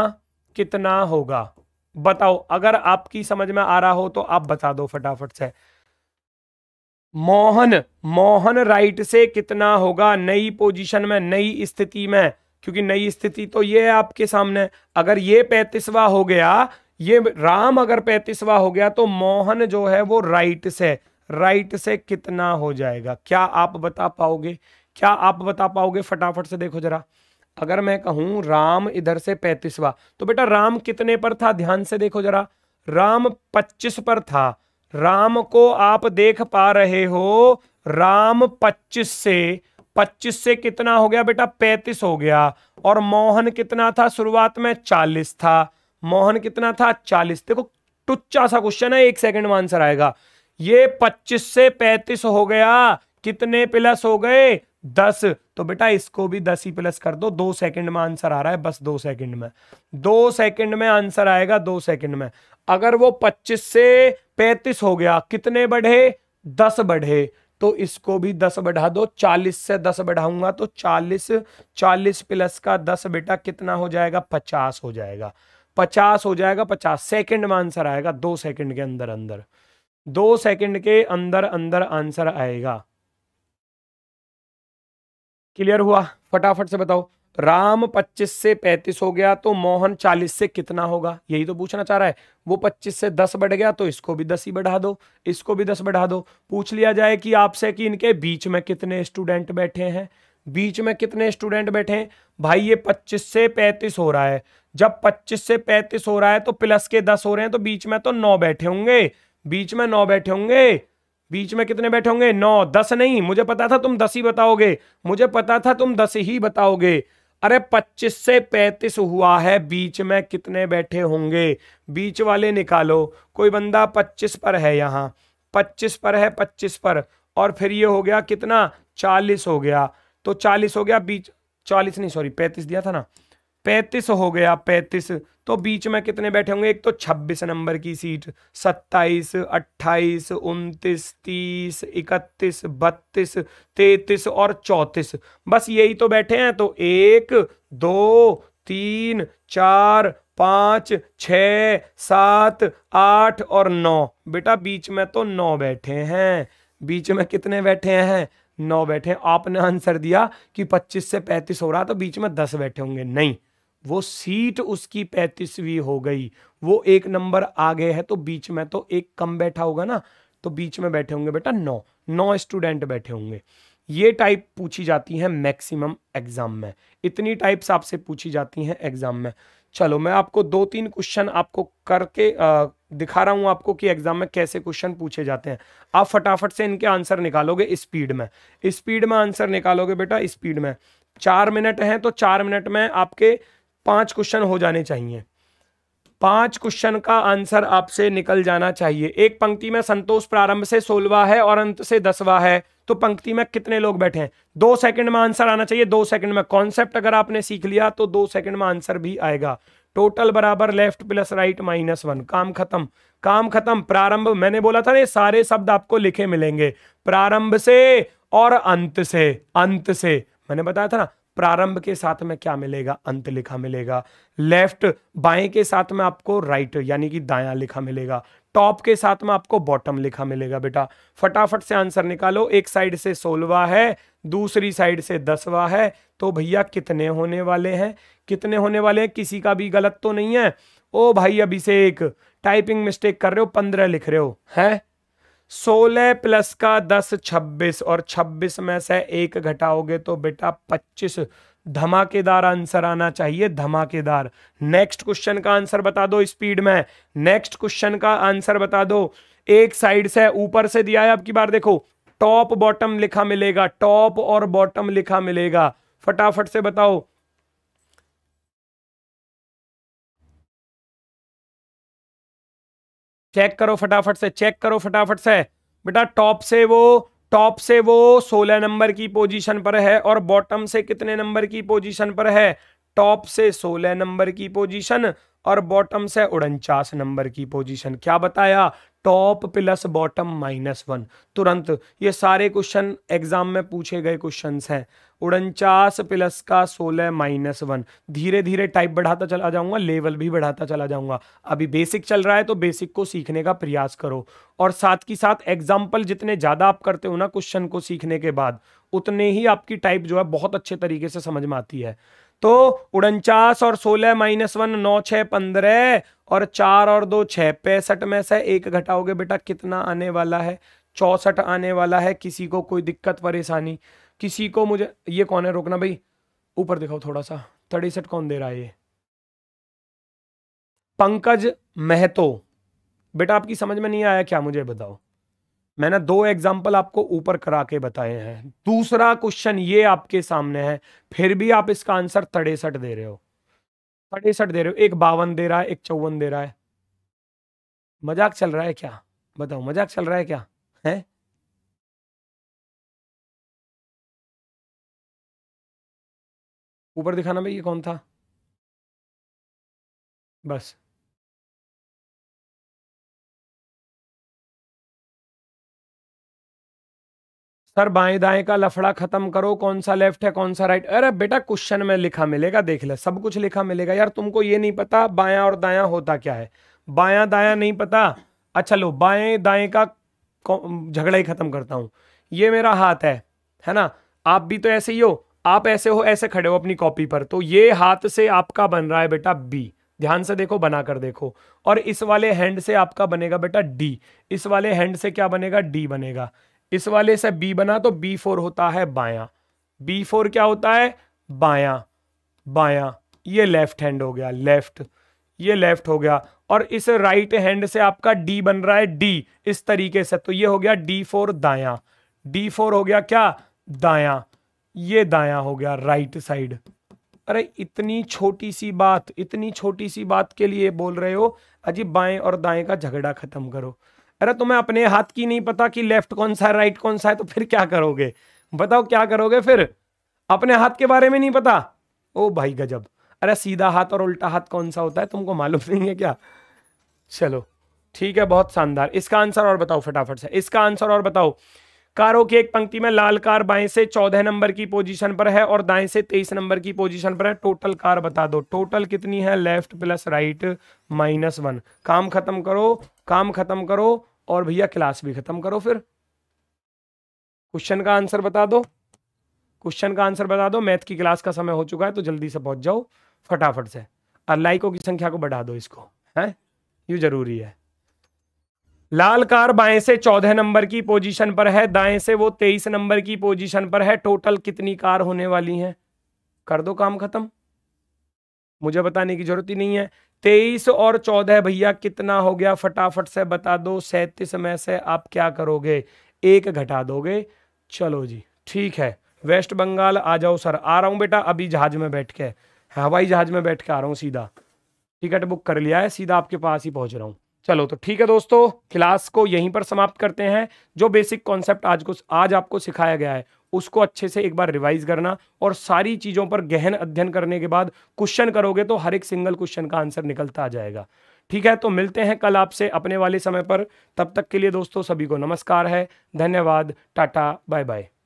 कितना होगा बताओ अगर आपकी समझ में आ रहा हो तो आप बता दो फटाफट से मोहन मोहन राइट से कितना होगा नई पोजीशन में नई स्थिति में क्योंकि नई स्थिति तो ये है आपके सामने अगर ये पैंतीसवा हो गया ये राम अगर पैंतीसवा हो गया तो मोहन जो है वो राइट से राइट से कितना हो जाएगा क्या आप बता पाओगे क्या आप बता पाओगे फटाफट से देखो जरा अगर मैं कहूं राम इधर से पैंतीसवा तो बेटा राम कितने पर था ध्यान से देखो जरा राम पच्चीस पर था राम को आप देख पा रहे हो राम पच्चीस से पच्चीस से कितना हो गया बेटा पैंतीस हो गया और मोहन कितना था शुरुआत में चालीस था मोहन कितना था चालीस देखो टुच्चा सा क्वेश्चन है एक सेकंड में आंसर आएगा ये पच्चीस से पैंतीस हो गया कितने प्लस हो गए दस तो बेटा इसको भी दस ही प्लस कर दो दो सेकंड में आंसर आ रहा है बस दो सेकंड में दो सेकंड में आंसर आएगा दो सेकंड में अगर वो पच्चीस से पैंतीस हो गया कितने बढ़े दस बढ़े तो इसको भी दस बढ़ा दो चालीस से दस बढ़ाऊंगा तो चालीस चालीस प्लस का दस बेटा कितना हो जाएगा पचास हो जाएगा पचास हो जाएगा पचास सेकंड में आंसर आएगा दो सेकंड के अंदर अंदर दो सेकंड के अंदर अंदर आंसर आएगा क्लियर हुआ फटाफट से बताओ राम 25 से 35 हो गया तो मोहन 40 से कितना होगा यही तो पूछना चाह रहा है वो 25 से 10 बढ़ गया तो इसको भी 10 ही बढ़ा दो इसको भी 10 बढ़ा दो पूछ लिया जाए कि आपसे कि इनके बीच में कितने स्टूडेंट बैठे हैं बीच में कितने स्टूडेंट बैठे हैं भाई ये 25 से 35 हो रहा है जब 25 से 35 हो रहा है तो प्लस के 10 हो रहे हैं तो बीच में तो 9 बैठे होंगे बीच में 9 बैठे होंगे बीच में कितने बैठे होंगे 9 10 नहीं मुझे पता था तुम 10 ही बताओगे मुझे पता था तुम 10 ही बताओगे अरे 25 से 35 हुआ है बीच में कितने बैठे होंगे बीच वाले निकालो कोई बंदा 25 पर है यहाँ 25 पर है 25 पर और फिर ये हो गया कितना 40 हो गया तो 40 हो गया बीच 40 नहीं सॉरी 35 दिया था ना 35 हो गया 35 तो बीच में कितने बैठे होंगे एक तो 26 नंबर की सीट 27, 28, 29, 30, 31, 32, 33 और 34 बस यही तो बैठे हैं तो एक दो तीन चार पाँच छ सात आठ और नौ बेटा बीच में तो नौ बैठे हैं बीच में कितने बैठे हैं नौ बैठे हैं आपने आंसर दिया कि पच्चीस से पैंतीस हो रहा तो बीच में दस बैठे होंगे नहीं वो सीट उसकी पैंतीसवीं हो गई वो एक नंबर आगे है तो बीच में तो एक कम बैठा होगा ना तो बीच में बैठे होंगे बेटा नौ नौ स्टूडेंट बैठे होंगे ये टाइप पूछी जाती है मैक्सिमम एग्जाम में इतनी टाइप्स आपसे पूछी जाती हैं एग्जाम में चलो मैं आपको दो तीन क्वेश्चन आपको करके आ, दिखा रहा हूं आपको कि एग्जाम में कैसे क्वेश्चन पूछे जाते हैं आप फटाफट से इनके आंसर निकालोगे स्पीड में स्पीड में आंसर निकालोगे बेटा स्पीड में चार मिनट हैं तो चार मिनट में आपके पांच क्वेश्चन हो जाने चाहिए पांच क्वेश्चन का आंसर आपसे निकल जाना चाहिए एक पंक्ति में संतोष प्रारंभ से सोलवा है और अंत से दसवा है तो पंक्ति में कितने लोग बैठे हैं दो सेकंड में आंसर आना चाहिए दो सेकंड में कॉन्सेप्ट अगर आपने सीख लिया तो दो सेकंड में आंसर भी आएगा टोटल बराबर left plus right minus one काम खत्म काम खत्म प्रारंभ मैंने बोला था ना सारे शब्द आपको लिखे मिलेंगे प्रारंभ से और अंत से अंत से मैंने बताया था ना प्रारंभ के साथ में क्या मिलेगा अंत लिखा मिलेगा लेफ्ट बाएं के साथ में आपको राइट यानी कि दाया लिखा मिलेगा टॉप के साथ में आपको बॉटम लिखा मिलेगा बेटा फटाफट से आंसर निकालो एक साइड से सोलवा है दूसरी साइड से दसवा है तो भैया कितने होने वाले हैं कितने होने वाले हैं किसी का भी गलत तो नहीं है ओ भाई अभिषेक टाइपिंग मिस्टेक कर रहे हो पंद्रह लिख रहे हो है सोलह प्लस का दस छब्बीस और छब्बीस में से एक घटाओगे तो बेटा पच्चीस धमाकेदार आंसर आना चाहिए धमाकेदार नेक्स्ट क्वेश्चन का आंसर बता दो स्पीड में नेक्स्ट क्वेश्चन का आंसर बता दो एक साइड से ऊपर से दिया है अब की बार देखो टॉप बॉटम लिखा मिलेगा टॉप और बॉटम लिखा मिलेगा फटाफट से बताओ चेक करो फटाफट से चेक करो फटाफट से बेटा टॉप से वो टॉप से वो 16 नंबर की पोजीशन पर है और बॉटम से कितने नंबर की पोजीशन पर है टॉप से 16 नंबर की पोजीशन और बॉटम से उनचास नंबर की पोजीशन क्या बताया top plus bottom minus one तुरंत ये सारे क्वेश्चन एग्जाम में पूछे गए क्वेश्चंस हैं उनचास प्लस का सोलह माइनस वन धीरे धीरे टाइप बढ़ाता चला जाऊंगा लेवल भी बढ़ाता चला जाऊंगा अभी बेसिक चल रहा है तो बेसिक को सीखने का प्रयास करो और साथ ही साथ एग्जाम्पल जितने ज़्यादा आप करते हो ना क्वेश्चन को सीखने के बाद उतने ही आपकी टाइप जो है बहुत अच्छे तरीके से समझ में आती है तो उनचास और सोलह माइनस वन नौ छः पंद्रह और चार और दो छः पैंसठ में से एक घटाओगे बेटा कितना आने वाला है चौसठ आने वाला है किसी को कोई दिक्कत परेशानी किसी को मुझे ये कौन है रोकना भाई ऊपर दिखाओ थोड़ा सा तड़ीसठ कौन दे रहा है ये पंकज महतो बेटा आपकी समझ में नहीं आया क्या मुझे बताओ मैंने दो एग्जाम्पल आपको ऊपर करा के बताए हैं दूसरा क्वेश्चन ये आपके सामने है फिर भी आप इसका आंसर तड़ेसठ दे रहे हो तड़ेसठ दे रहे हो एक बावन दे रहा है एक चौवन दे रहा है मजाक चल रहा है क्या बताओ मजाक चल रहा है क्या है ऊपर दिखाना भाई ये कौन था बस सर बाएं दाएं का लफड़ा खत्म करो कौन सा लेफ्ट है कौन सा राइट अरे बेटा क्वेश्चन में लिखा मिलेगा देख ले सब कुछ लिखा मिलेगा यार तुमको ये नहीं पता बाया और दाया होता क्या है बाया दाया नहीं पता अच्छा लो बाएं दाएं का झगड़ा ही खत्म करता हूं ये मेरा हाथ है है ना आप भी तो ऐसे ही हो आप ऐसे हो ऐसे खड़े हो अपनी कॉपी पर तो ये हाथ से आपका बन रहा है बेटा बी ध्यान से देखो बना कर देखो और इस वाले हैंड से आपका बनेगा बेटा डी इस वाले हैंड से क्या बनेगा डी बनेगा इस वाले से बी बना तो बी फोर होता है बाया बी फोर क्या होता है बाया बाया ये लेफ्ट हैंड हो गया लेफ्ट ये लेफ्ट हो गया और इस राइट हैंड से आपका डी बन रहा है डी इस तरीके से तो ये हो गया डी फोर दाया डी फोर हो गया क्या दाया ये दाया हो गया राइट साइड अरे इतनी छोटी सी बात इतनी छोटी सी बात के लिए बोल रहे हो अजी बाएं और दाएं का झगड़ा खत्म करो अरे तुम्हें अपने हाथ की नहीं पता कि लेफ्ट कौन सा है राइट कौन सा है तो फिर क्या करोगे बताओ क्या करोगे फिर अपने हाथ के बारे में नहीं पता ओ भाई गजब अरे सीधा हाथ और उल्टा हाथ कौन सा होता है तुमको मालूम नहीं है क्या चलो ठीक है बहुत शानदार इसका आंसर और बताओ फटाफट से इसका आंसर और बताओ कारों की एक पंक्ति में लाल कार बाएं से चौदह नंबर की पोजीशन पर है और दाएं से तेईस नंबर की पोजीशन पर है टोटल कार बता दो टोटल कितनी है left plus right minus one काम खत्म करो काम खत्म करो और भैया क्लास भी खत्म करो फिर क्वेश्चन का आंसर बता दो क्वेश्चन का आंसर बता दो मैथ की क्लास का समय हो चुका है तो जल्दी से पहुंच जाओ फटाफट से और लाइकों की संख्या को बढ़ा दो इसको है ये जरूरी है लाल कार बाएं से चौदह नंबर की पोजीशन पर है दाएं से वो तेईस नंबर की पोजीशन पर है टोटल कितनी कार होने वाली है कर दो काम खत्म मुझे बताने की जरूरत ही नहीं है तेईस और चौदह भैया कितना हो गया फटाफट से बता दो सैंतीस में से आप क्या करोगे एक घटा दोगे चलो जी ठीक है वेस्ट बंगाल आ जाओ सर आ रहा हूँ बेटा अभी जहाज में बैठ के हवाई जहाज में बैठ के आ रहा हूँ सीधा टिकट बुक कर लिया है सीधा आपके पास ही पहुंच रहा हूँ चलो तो ठीक है दोस्तों क्लास को यहीं पर समाप्त करते हैं जो बेसिक कॉन्सेप्ट आज को आज आपको सिखाया गया है उसको अच्छे से एक बार रिवाइज करना और सारी चीज़ों पर गहन अध्ययन करने के बाद क्वेश्चन करोगे तो हर एक सिंगल क्वेश्चन का आंसर निकलता आ जाएगा ठीक है तो मिलते हैं कल आपसे अपने वाले समय पर तब तक के लिए दोस्तों सभी को नमस्कार है धन्यवाद टाटा बाय बाय